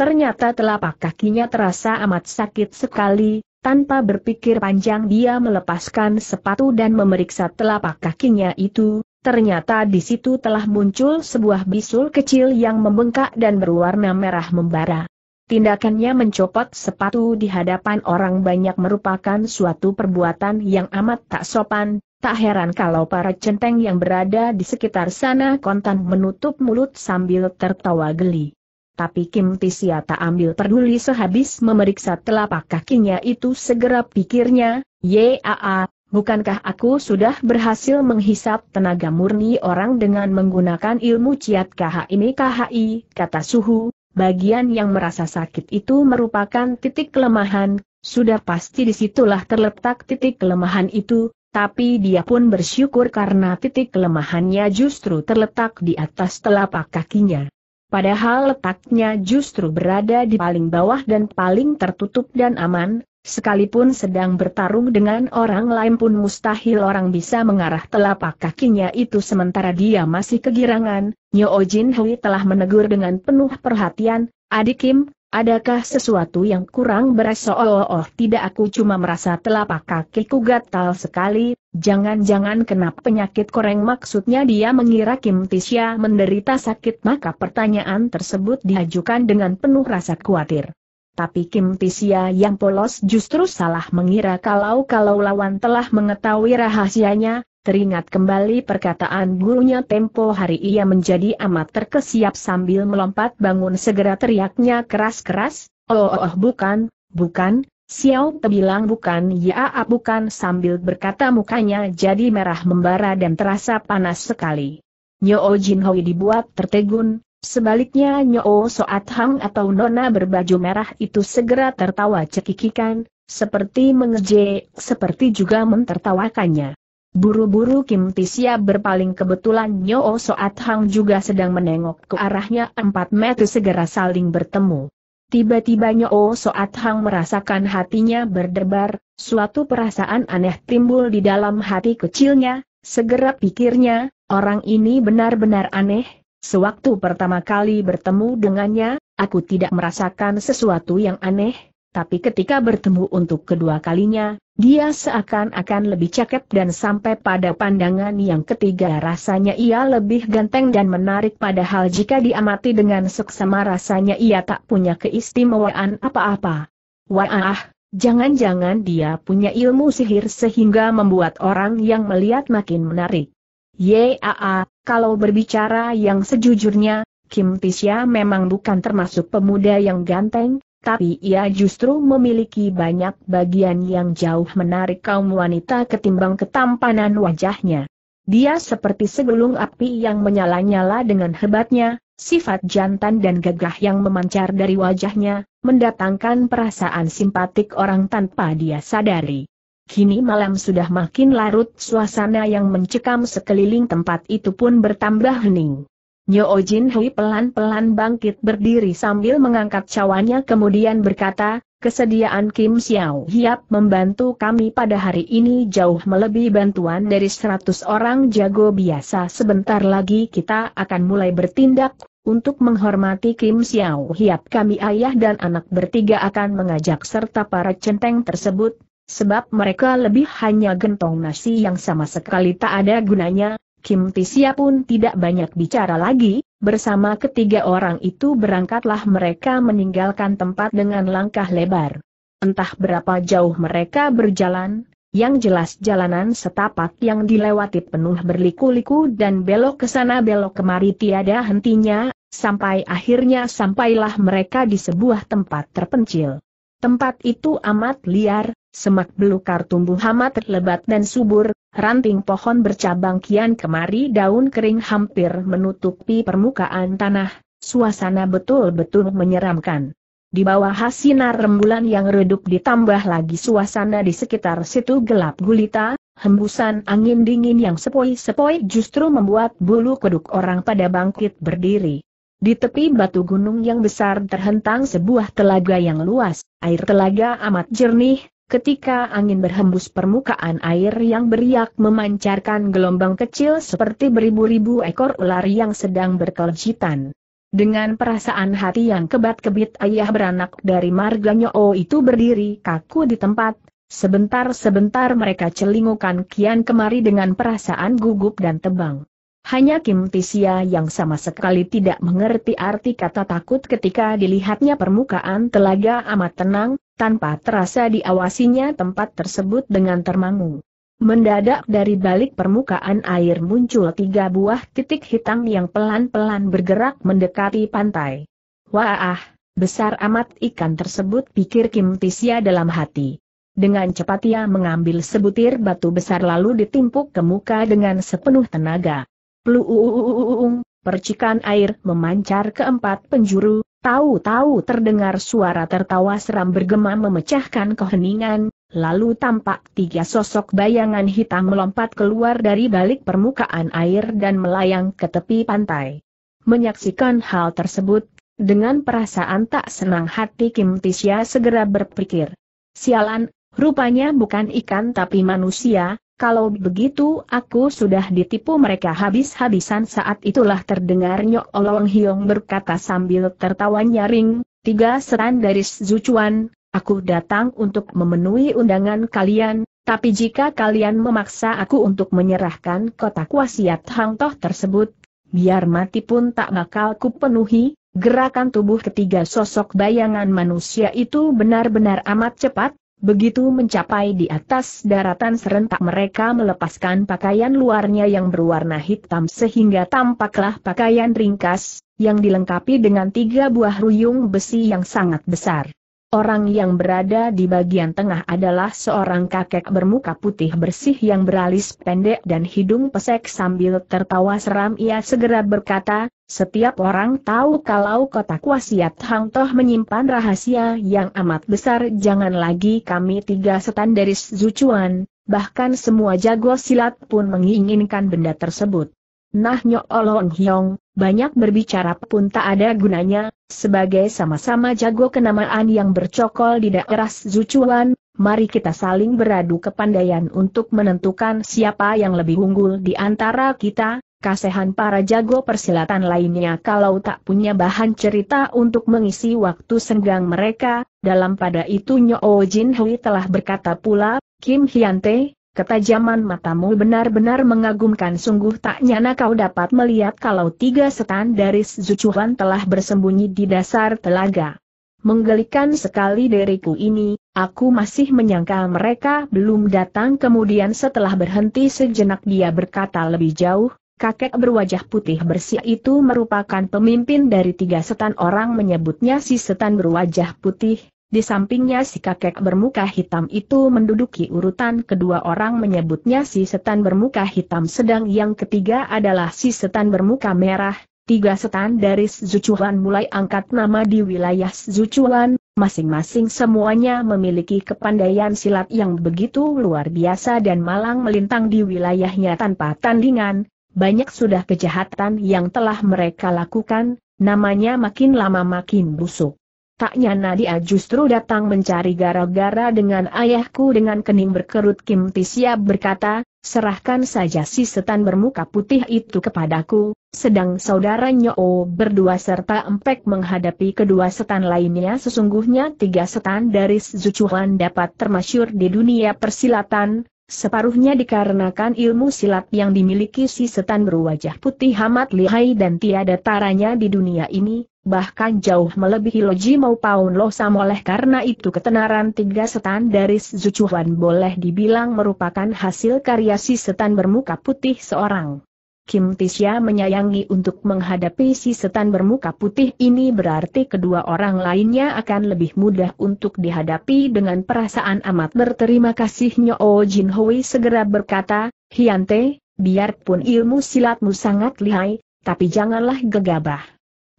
Ternyata telapak kakinya terasa amat sakit sekali, tanpa berpikir panjang dia melepaskan sepatu dan memeriksa telapak kakinya itu, ternyata di situ telah muncul sebuah bisul kecil yang membengkak dan berwarna merah membara. Tindakannya mencopot sepatu di hadapan orang banyak merupakan suatu perbuatan yang amat tak sopan, Tak heran kalau para centeng yang berada di sekitar sana kontan menutup mulut sambil tertawa geli. Tapi Kim Tisia tak ambil peduli sehabis memeriksa telapak kakinya itu segera pikirnya, Yaa, bukankah aku sudah berhasil menghisap tenaga murni orang dengan menggunakan ilmu ciat KH ini KHI, kata Suhu, bagian yang merasa sakit itu merupakan titik kelemahan, sudah pasti disitulah terletak titik kelemahan itu, tapi dia pun bersyukur karena titik kelemahannya justru terletak di atas telapak kakinya. Padahal letaknya justru berada di paling bawah dan paling tertutup dan aman, sekalipun sedang bertarung dengan orang lain pun mustahil orang bisa mengarah telapak kakinya itu sementara dia masih kegirangan. Nyo Jin Hui telah menegur dengan penuh perhatian, Adik Kim, Adakah sesuatu yang kurang beres? Oh, oh, oh tidak aku cuma merasa telapak kakiku gatal sekali, jangan-jangan kena penyakit koreng maksudnya dia mengira Kim Tisya menderita sakit maka pertanyaan tersebut diajukan dengan penuh rasa khawatir. Tapi Kim Tisya yang polos justru salah mengira kalau-kalau lawan telah mengetahui rahasianya, Teringat kembali perkataan gurunya tempo hari ia menjadi amat terkesiap sambil melompat bangun segera teriaknya keras-keras, oh, oh, oh bukan, bukan, Xiao bilang bukan ya ah, bukan sambil berkata mukanya jadi merah membara dan terasa panas sekali. Nyo Jin Hoi dibuat tertegun, sebaliknya Nyo Soat Hang atau Nona berbaju merah itu segera tertawa cekikikan, seperti mengejek, seperti juga mentertawakannya. Buru-buru Kim Tisia berpaling kebetulan Nyo Soat Hang juga sedang menengok ke arahnya empat meter segera saling bertemu. Tiba-tiba Nyo Soat Hang merasakan hatinya berdebar, suatu perasaan aneh timbul di dalam hati kecilnya, segera pikirnya, orang ini benar-benar aneh, sewaktu pertama kali bertemu dengannya, aku tidak merasakan sesuatu yang aneh, tapi ketika bertemu untuk kedua kalinya, dia seakan-akan lebih cakep dan sampai pada pandangan yang ketiga rasanya ia lebih ganteng dan menarik padahal jika diamati dengan seksama rasanya ia tak punya keistimewaan apa-apa. Wah, jangan-jangan dia punya ilmu sihir sehingga membuat orang yang melihat makin menarik. Yaa, kalau berbicara yang sejujurnya, Kim Tisya memang bukan termasuk pemuda yang ganteng, tapi ia justru memiliki banyak bagian yang jauh menarik kaum wanita ketimbang ketampanan wajahnya. Dia seperti segelung api yang menyala-nyala dengan hebatnya, sifat jantan dan gagah yang memancar dari wajahnya, mendatangkan perasaan simpatik orang tanpa dia sadari. Kini malam sudah makin larut suasana yang mencekam sekeliling tempat itu pun bertambah hening. Nyo Jin Hui pelan-pelan bangkit berdiri sambil mengangkat cawannya kemudian berkata, kesediaan Kim Xiao Hiap membantu kami pada hari ini jauh melebihi bantuan dari seratus orang jago biasa sebentar lagi kita akan mulai bertindak untuk menghormati Kim Xiao Hiap kami ayah dan anak bertiga akan mengajak serta para centeng tersebut, sebab mereka lebih hanya gentong nasi yang sama sekali tak ada gunanya, Kim Tisia pun tidak banyak bicara lagi, bersama ketiga orang itu berangkatlah mereka meninggalkan tempat dengan langkah lebar. Entah berapa jauh mereka berjalan, yang jelas jalanan setapak yang dilewati penuh berliku-liku dan belok ke sana belok kemari tiada hentinya, sampai akhirnya sampailah mereka di sebuah tempat terpencil. Tempat itu amat liar, semak belukar tumbuh amat lebat dan subur, ranting pohon bercabang kian kemari daun kering hampir menutupi permukaan tanah, suasana betul-betul menyeramkan. Di bawah sinar rembulan yang redup ditambah lagi suasana di sekitar situ gelap gulita, hembusan angin dingin yang sepoi-sepoi justru membuat bulu kuduk orang pada bangkit berdiri. Di tepi batu gunung yang besar terhentang sebuah telaga yang luas, air telaga amat jernih, ketika angin berhembus permukaan air yang beriak memancarkan gelombang kecil seperti beribu-ribu ekor ular yang sedang berkelejitan. Dengan perasaan hati yang kebat-kebit ayah beranak dari marganya O itu berdiri kaku di tempat, sebentar-sebentar mereka celingukan kian kemari dengan perasaan gugup dan tebang. Hanya Kim Tisia yang sama sekali tidak mengerti arti kata takut ketika dilihatnya permukaan telaga amat tenang, tanpa terasa diawasinya tempat tersebut dengan termangu. Mendadak dari balik permukaan air muncul tiga buah titik hitam yang pelan-pelan bergerak mendekati pantai. Wah, besar amat ikan tersebut pikir Kim Tisia dalam hati. Dengan cepat ia mengambil sebutir batu besar lalu ditimpuk ke muka dengan sepenuh tenaga. Pluung, percikan air memancar ke empat penjuru, tahu-tahu terdengar suara tertawa seram bergema memecahkan keheningan, lalu tampak tiga sosok bayangan hitam melompat keluar dari balik permukaan air dan melayang ke tepi pantai. Menyaksikan hal tersebut, dengan perasaan tak senang hati Kim Tisya segera berpikir. Sialan, rupanya bukan ikan tapi manusia, kalau begitu aku sudah ditipu mereka habis-habisan saat itulah terdengar Nyok Olong Hiong berkata sambil tertawa nyaring, tiga seran dari Zucuan, aku datang untuk memenuhi undangan kalian, tapi jika kalian memaksa aku untuk menyerahkan kotak wasiat Hang Toh tersebut, biar mati pun tak bakal kupenuhi, Gerakan tubuh ketiga sosok bayangan manusia itu benar-benar amat cepat, Begitu mencapai di atas daratan serentak mereka melepaskan pakaian luarnya yang berwarna hitam sehingga tampaklah pakaian ringkas, yang dilengkapi dengan tiga buah ruyung besi yang sangat besar. Orang yang berada di bagian tengah adalah seorang kakek bermuka putih bersih yang beralis pendek dan hidung pesek sambil tertawa seram ia segera berkata, setiap orang tahu kalau kotak wasiat Hang Toh menyimpan rahasia yang amat besar jangan lagi kami tiga setan dari Zucuan, bahkan semua jago silat pun menginginkan benda tersebut. Nah Nyo Olong Hyong, banyak berbicara pun tak ada gunanya, sebagai sama-sama jago kenamaan yang bercokol di daerah Zucuan, mari kita saling beradu kepandaian untuk menentukan siapa yang lebih unggul di antara kita, kasehan para jago persilatan lainnya kalau tak punya bahan cerita untuk mengisi waktu senggang mereka, dalam pada itu Nyoo Jin Hui telah berkata pula, Kim Hyante, ketajaman matamu benar-benar mengagumkan sungguh tak nyana kau dapat melihat kalau tiga setan dari Zucuhan telah bersembunyi di dasar telaga. Menggelikan sekali diriku ini, aku masih menyangka mereka belum datang kemudian setelah berhenti sejenak dia berkata lebih jauh, Kakek berwajah putih bersih itu merupakan pemimpin dari tiga setan orang menyebutnya si setan berwajah putih, di sampingnya si kakek bermuka hitam itu menduduki urutan kedua orang menyebutnya si setan bermuka hitam sedang yang ketiga adalah si setan bermuka merah, tiga setan dari Zucuan mulai angkat nama di wilayah Zucuan, masing-masing semuanya memiliki kepandaian silat yang begitu luar biasa dan malang melintang di wilayahnya tanpa tandingan, banyak sudah kejahatan yang telah mereka lakukan, namanya makin lama makin busuk. Taknya Nadia justru datang mencari gara-gara dengan ayahku dengan kening berkerut Kim Tisya berkata, serahkan saja si setan bermuka putih itu kepadaku, sedang saudara Nyo berdua serta empek menghadapi kedua setan lainnya sesungguhnya tiga setan dari Zucuhan dapat termasyur di dunia persilatan, separuhnya dikarenakan ilmu silat yang dimiliki si setan berwajah putih amat lihai dan tiada taranya di dunia ini, bahkan jauh melebihi Loji maupun Lo Oleh karena itu ketenaran tiga setan dari Zucuhan boleh dibilang merupakan hasil karya si setan bermuka putih seorang. Kim Tisya menyayangi untuk menghadapi si setan bermuka putih ini berarti kedua orang lainnya akan lebih mudah untuk dihadapi dengan perasaan amat berterima kasih Nyo Jin Hui segera berkata, Hyante, biarpun ilmu silatmu sangat lihai, tapi janganlah gegabah.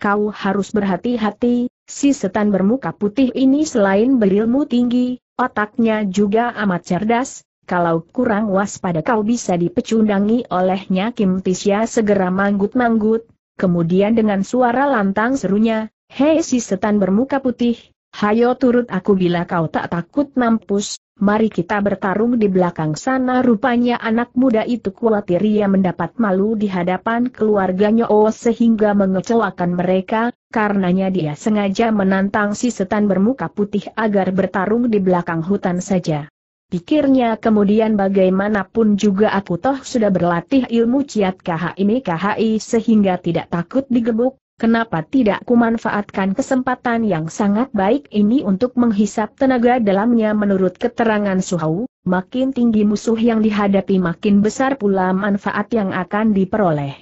Kau harus berhati-hati, si setan bermuka putih ini selain berilmu tinggi, otaknya juga amat cerdas, kalau kurang waspada kau bisa dipecundangi olehnya Kim Tisya segera manggut-manggut, kemudian dengan suara lantang serunya, Hei si setan bermuka putih, hayo turut aku bila kau tak takut mampus, mari kita bertarung di belakang sana rupanya anak muda itu khawatir ia mendapat malu di hadapan keluarganya Oh sehingga mengecewakan mereka, karenanya dia sengaja menantang si setan bermuka putih agar bertarung di belakang hutan saja. Pikirnya kemudian bagaimanapun juga aku toh sudah berlatih ilmu ciat KHI KHI sehingga tidak takut digebuk, kenapa tidak kumanfaatkan kesempatan yang sangat baik ini untuk menghisap tenaga dalamnya menurut keterangan Suhau, makin tinggi musuh yang dihadapi makin besar pula manfaat yang akan diperoleh.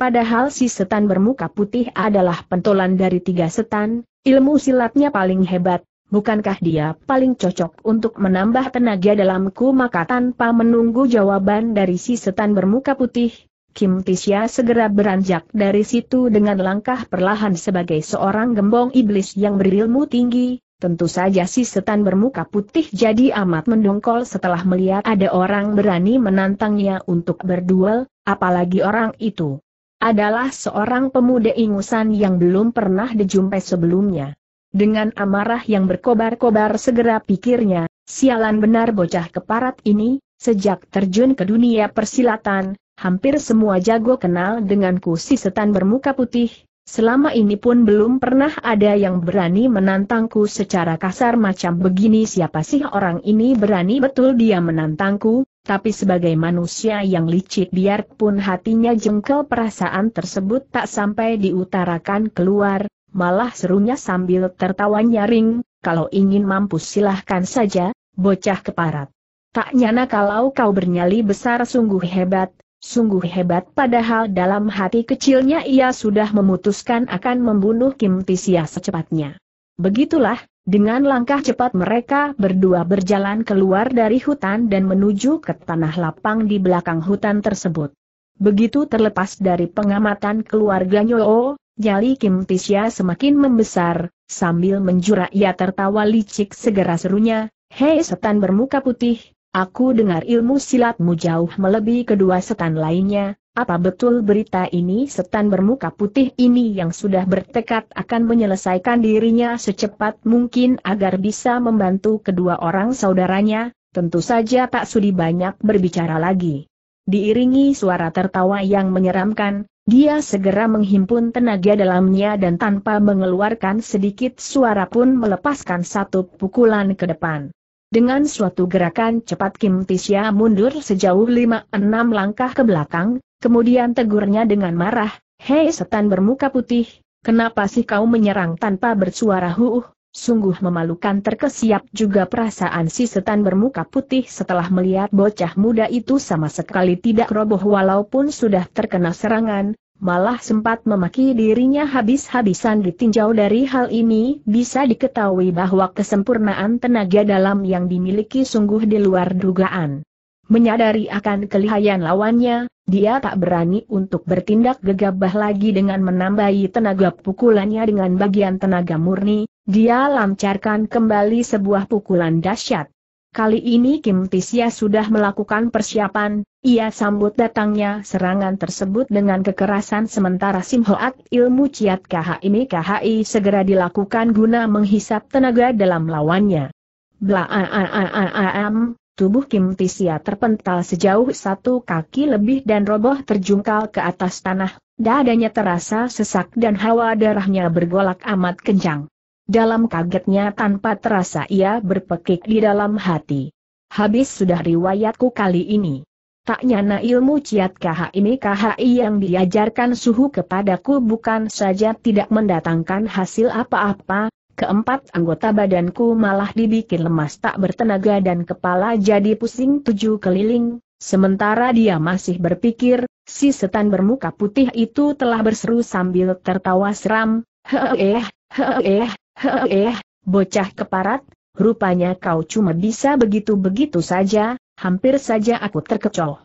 Padahal si setan bermuka putih adalah pentolan dari tiga setan, ilmu silatnya paling hebat, Bukankah dia paling cocok untuk menambah tenaga dalamku maka tanpa menunggu jawaban dari si setan bermuka putih, Kim Tisya segera beranjak dari situ dengan langkah perlahan sebagai seorang gembong iblis yang berilmu tinggi, tentu saja si setan bermuka putih jadi amat mendongkol setelah melihat ada orang berani menantangnya untuk berduel, apalagi orang itu adalah seorang pemuda ingusan yang belum pernah dijumpai sebelumnya. Dengan amarah yang berkobar-kobar segera pikirnya, sialan benar bocah keparat ini, sejak terjun ke dunia persilatan, hampir semua jago kenal denganku si setan bermuka putih, Selama ini pun belum pernah ada yang berani menantangku secara kasar macam begini siapa sih orang ini berani betul dia menantangku, tapi sebagai manusia yang licik biarpun hatinya jengkel perasaan tersebut tak sampai diutarakan keluar, malah serunya sambil tertawa nyaring, kalau ingin mampus silahkan saja, bocah keparat. Tak nyana kalau kau bernyali besar sungguh hebat, sungguh hebat padahal dalam hati kecilnya ia sudah memutuskan akan membunuh Kim Tisia secepatnya. Begitulah, dengan langkah cepat mereka berdua berjalan keluar dari hutan dan menuju ke tanah lapang di belakang hutan tersebut. Begitu terlepas dari pengamatan keluarga Nyoo, oh, Jali Kim Tisya semakin membesar, sambil menjura ia tertawa licik segera serunya, Hei setan bermuka putih, aku dengar ilmu silatmu jauh melebihi kedua setan lainnya, apa betul berita ini setan bermuka putih ini yang sudah bertekad akan menyelesaikan dirinya secepat mungkin agar bisa membantu kedua orang saudaranya, tentu saja tak sudi banyak berbicara lagi. Diiringi suara tertawa yang menyeramkan, dia segera menghimpun tenaga dalamnya dan tanpa mengeluarkan sedikit suara pun melepaskan satu pukulan ke depan. Dengan suatu gerakan cepat Kim Tisya mundur sejauh lima enam langkah ke belakang, kemudian tegurnya dengan marah, Hei setan bermuka putih, kenapa sih kau menyerang tanpa bersuara huh? Sungguh memalukan terkesiap juga perasaan si setan bermuka putih setelah melihat bocah muda itu sama sekali tidak roboh walaupun sudah terkena serangan, malah sempat memaki dirinya habis-habisan ditinjau dari hal ini bisa diketahui bahwa kesempurnaan tenaga dalam yang dimiliki sungguh di luar dugaan. Menyadari akan kelihayan lawannya, dia tak berani untuk bertindak gegabah lagi dengan menambahi tenaga pukulannya dengan bagian tenaga murni, dia lancarkan kembali sebuah pukulan dahsyat. Kali ini Kim Tisya sudah melakukan persiapan, ia sambut datangnya serangan tersebut dengan kekerasan sementara Sim Hoat ilmu Ciat KHI KHI segera dilakukan guna menghisap tenaga dalam lawannya. Blaam Tubuh Kim Tisia terpental sejauh satu kaki lebih dan roboh terjungkal ke atas tanah, dadanya terasa sesak dan hawa darahnya bergolak amat kencang. Dalam kagetnya tanpa terasa ia berpekik di dalam hati. Habis sudah riwayatku kali ini. Tak nyana ilmu ciat KH ini kaha yang diajarkan suhu kepadaku bukan saja tidak mendatangkan hasil apa-apa, keempat anggota badanku malah dibikin lemas tak bertenaga dan kepala jadi pusing tujuh keliling, sementara dia masih berpikir, si setan bermuka putih itu telah berseru sambil tertawa seram, heeh, heeh, heeh, bocah keparat, rupanya kau cuma bisa begitu-begitu saja, hampir saja aku terkecoh.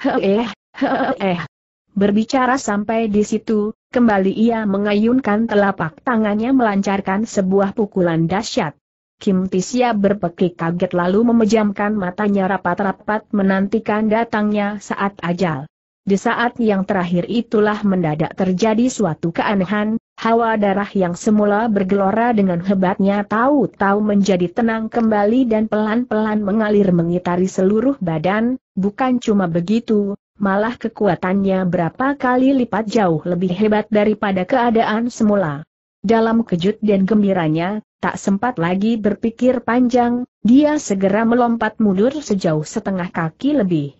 Heeh, heeh. Berbicara sampai di situ, Kembali ia mengayunkan telapak tangannya melancarkan sebuah pukulan dahsyat. Kim Tisya berpekik kaget lalu memejamkan matanya rapat-rapat menantikan datangnya saat ajal. Di saat yang terakhir itulah mendadak terjadi suatu keanehan, Hawa darah yang semula bergelora dengan hebatnya tahu-tahu menjadi tenang kembali dan pelan-pelan mengalir mengitari seluruh badan, bukan cuma begitu, malah kekuatannya berapa kali lipat jauh lebih hebat daripada keadaan semula. Dalam kejut dan gembiranya, tak sempat lagi berpikir panjang, dia segera melompat mundur sejauh setengah kaki lebih.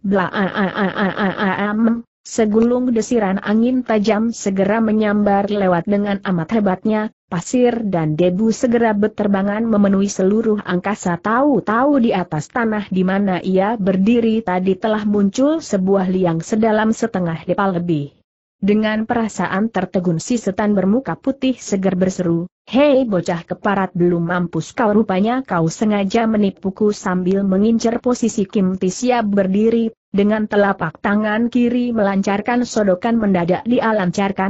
Blaaaaaaam, Segulung desiran angin tajam segera menyambar lewat dengan amat hebatnya, pasir dan debu segera berterbangan memenuhi seluruh angkasa tahu-tahu di atas tanah di mana ia berdiri tadi telah muncul sebuah liang sedalam setengah depal lebih. Dengan perasaan tertegun si setan bermuka putih seger berseru, Hei bocah keparat belum mampus kau rupanya kau sengaja menipuku sambil mengincar posisi Kim Tisya berdiri, dengan telapak tangan kiri melancarkan sodokan mendadak dia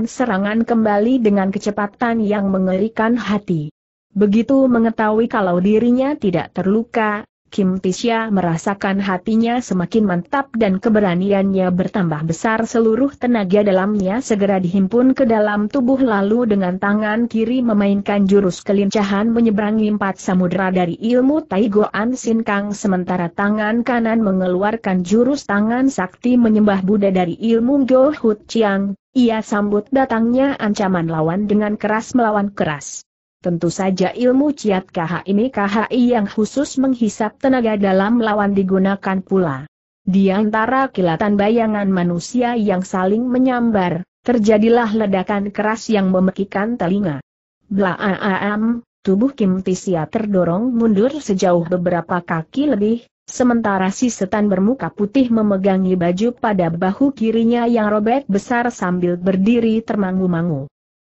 serangan kembali dengan kecepatan yang mengerikan hati. Begitu mengetahui kalau dirinya tidak terluka, Kim Tisya merasakan hatinya semakin mantap dan keberaniannya bertambah besar seluruh tenaga dalamnya segera dihimpun ke dalam tubuh lalu dengan tangan kiri memainkan jurus kelincahan menyeberangi empat samudera dari ilmu An Sin Kang sementara tangan kanan mengeluarkan jurus tangan sakti menyembah Buddha dari ilmu Go Hut Chiang, ia sambut datangnya ancaman lawan dengan keras melawan keras. Tentu saja ilmu Ciat KHI ini KHI yang khusus menghisap tenaga dalam lawan digunakan pula. Di antara kilatan bayangan manusia yang saling menyambar, terjadilah ledakan keras yang memekikan telinga. Blaaam, tubuh Kim Tisia terdorong mundur sejauh beberapa kaki lebih, sementara si setan bermuka putih memegangi baju pada bahu kirinya yang robek besar sambil berdiri termangu-mangu.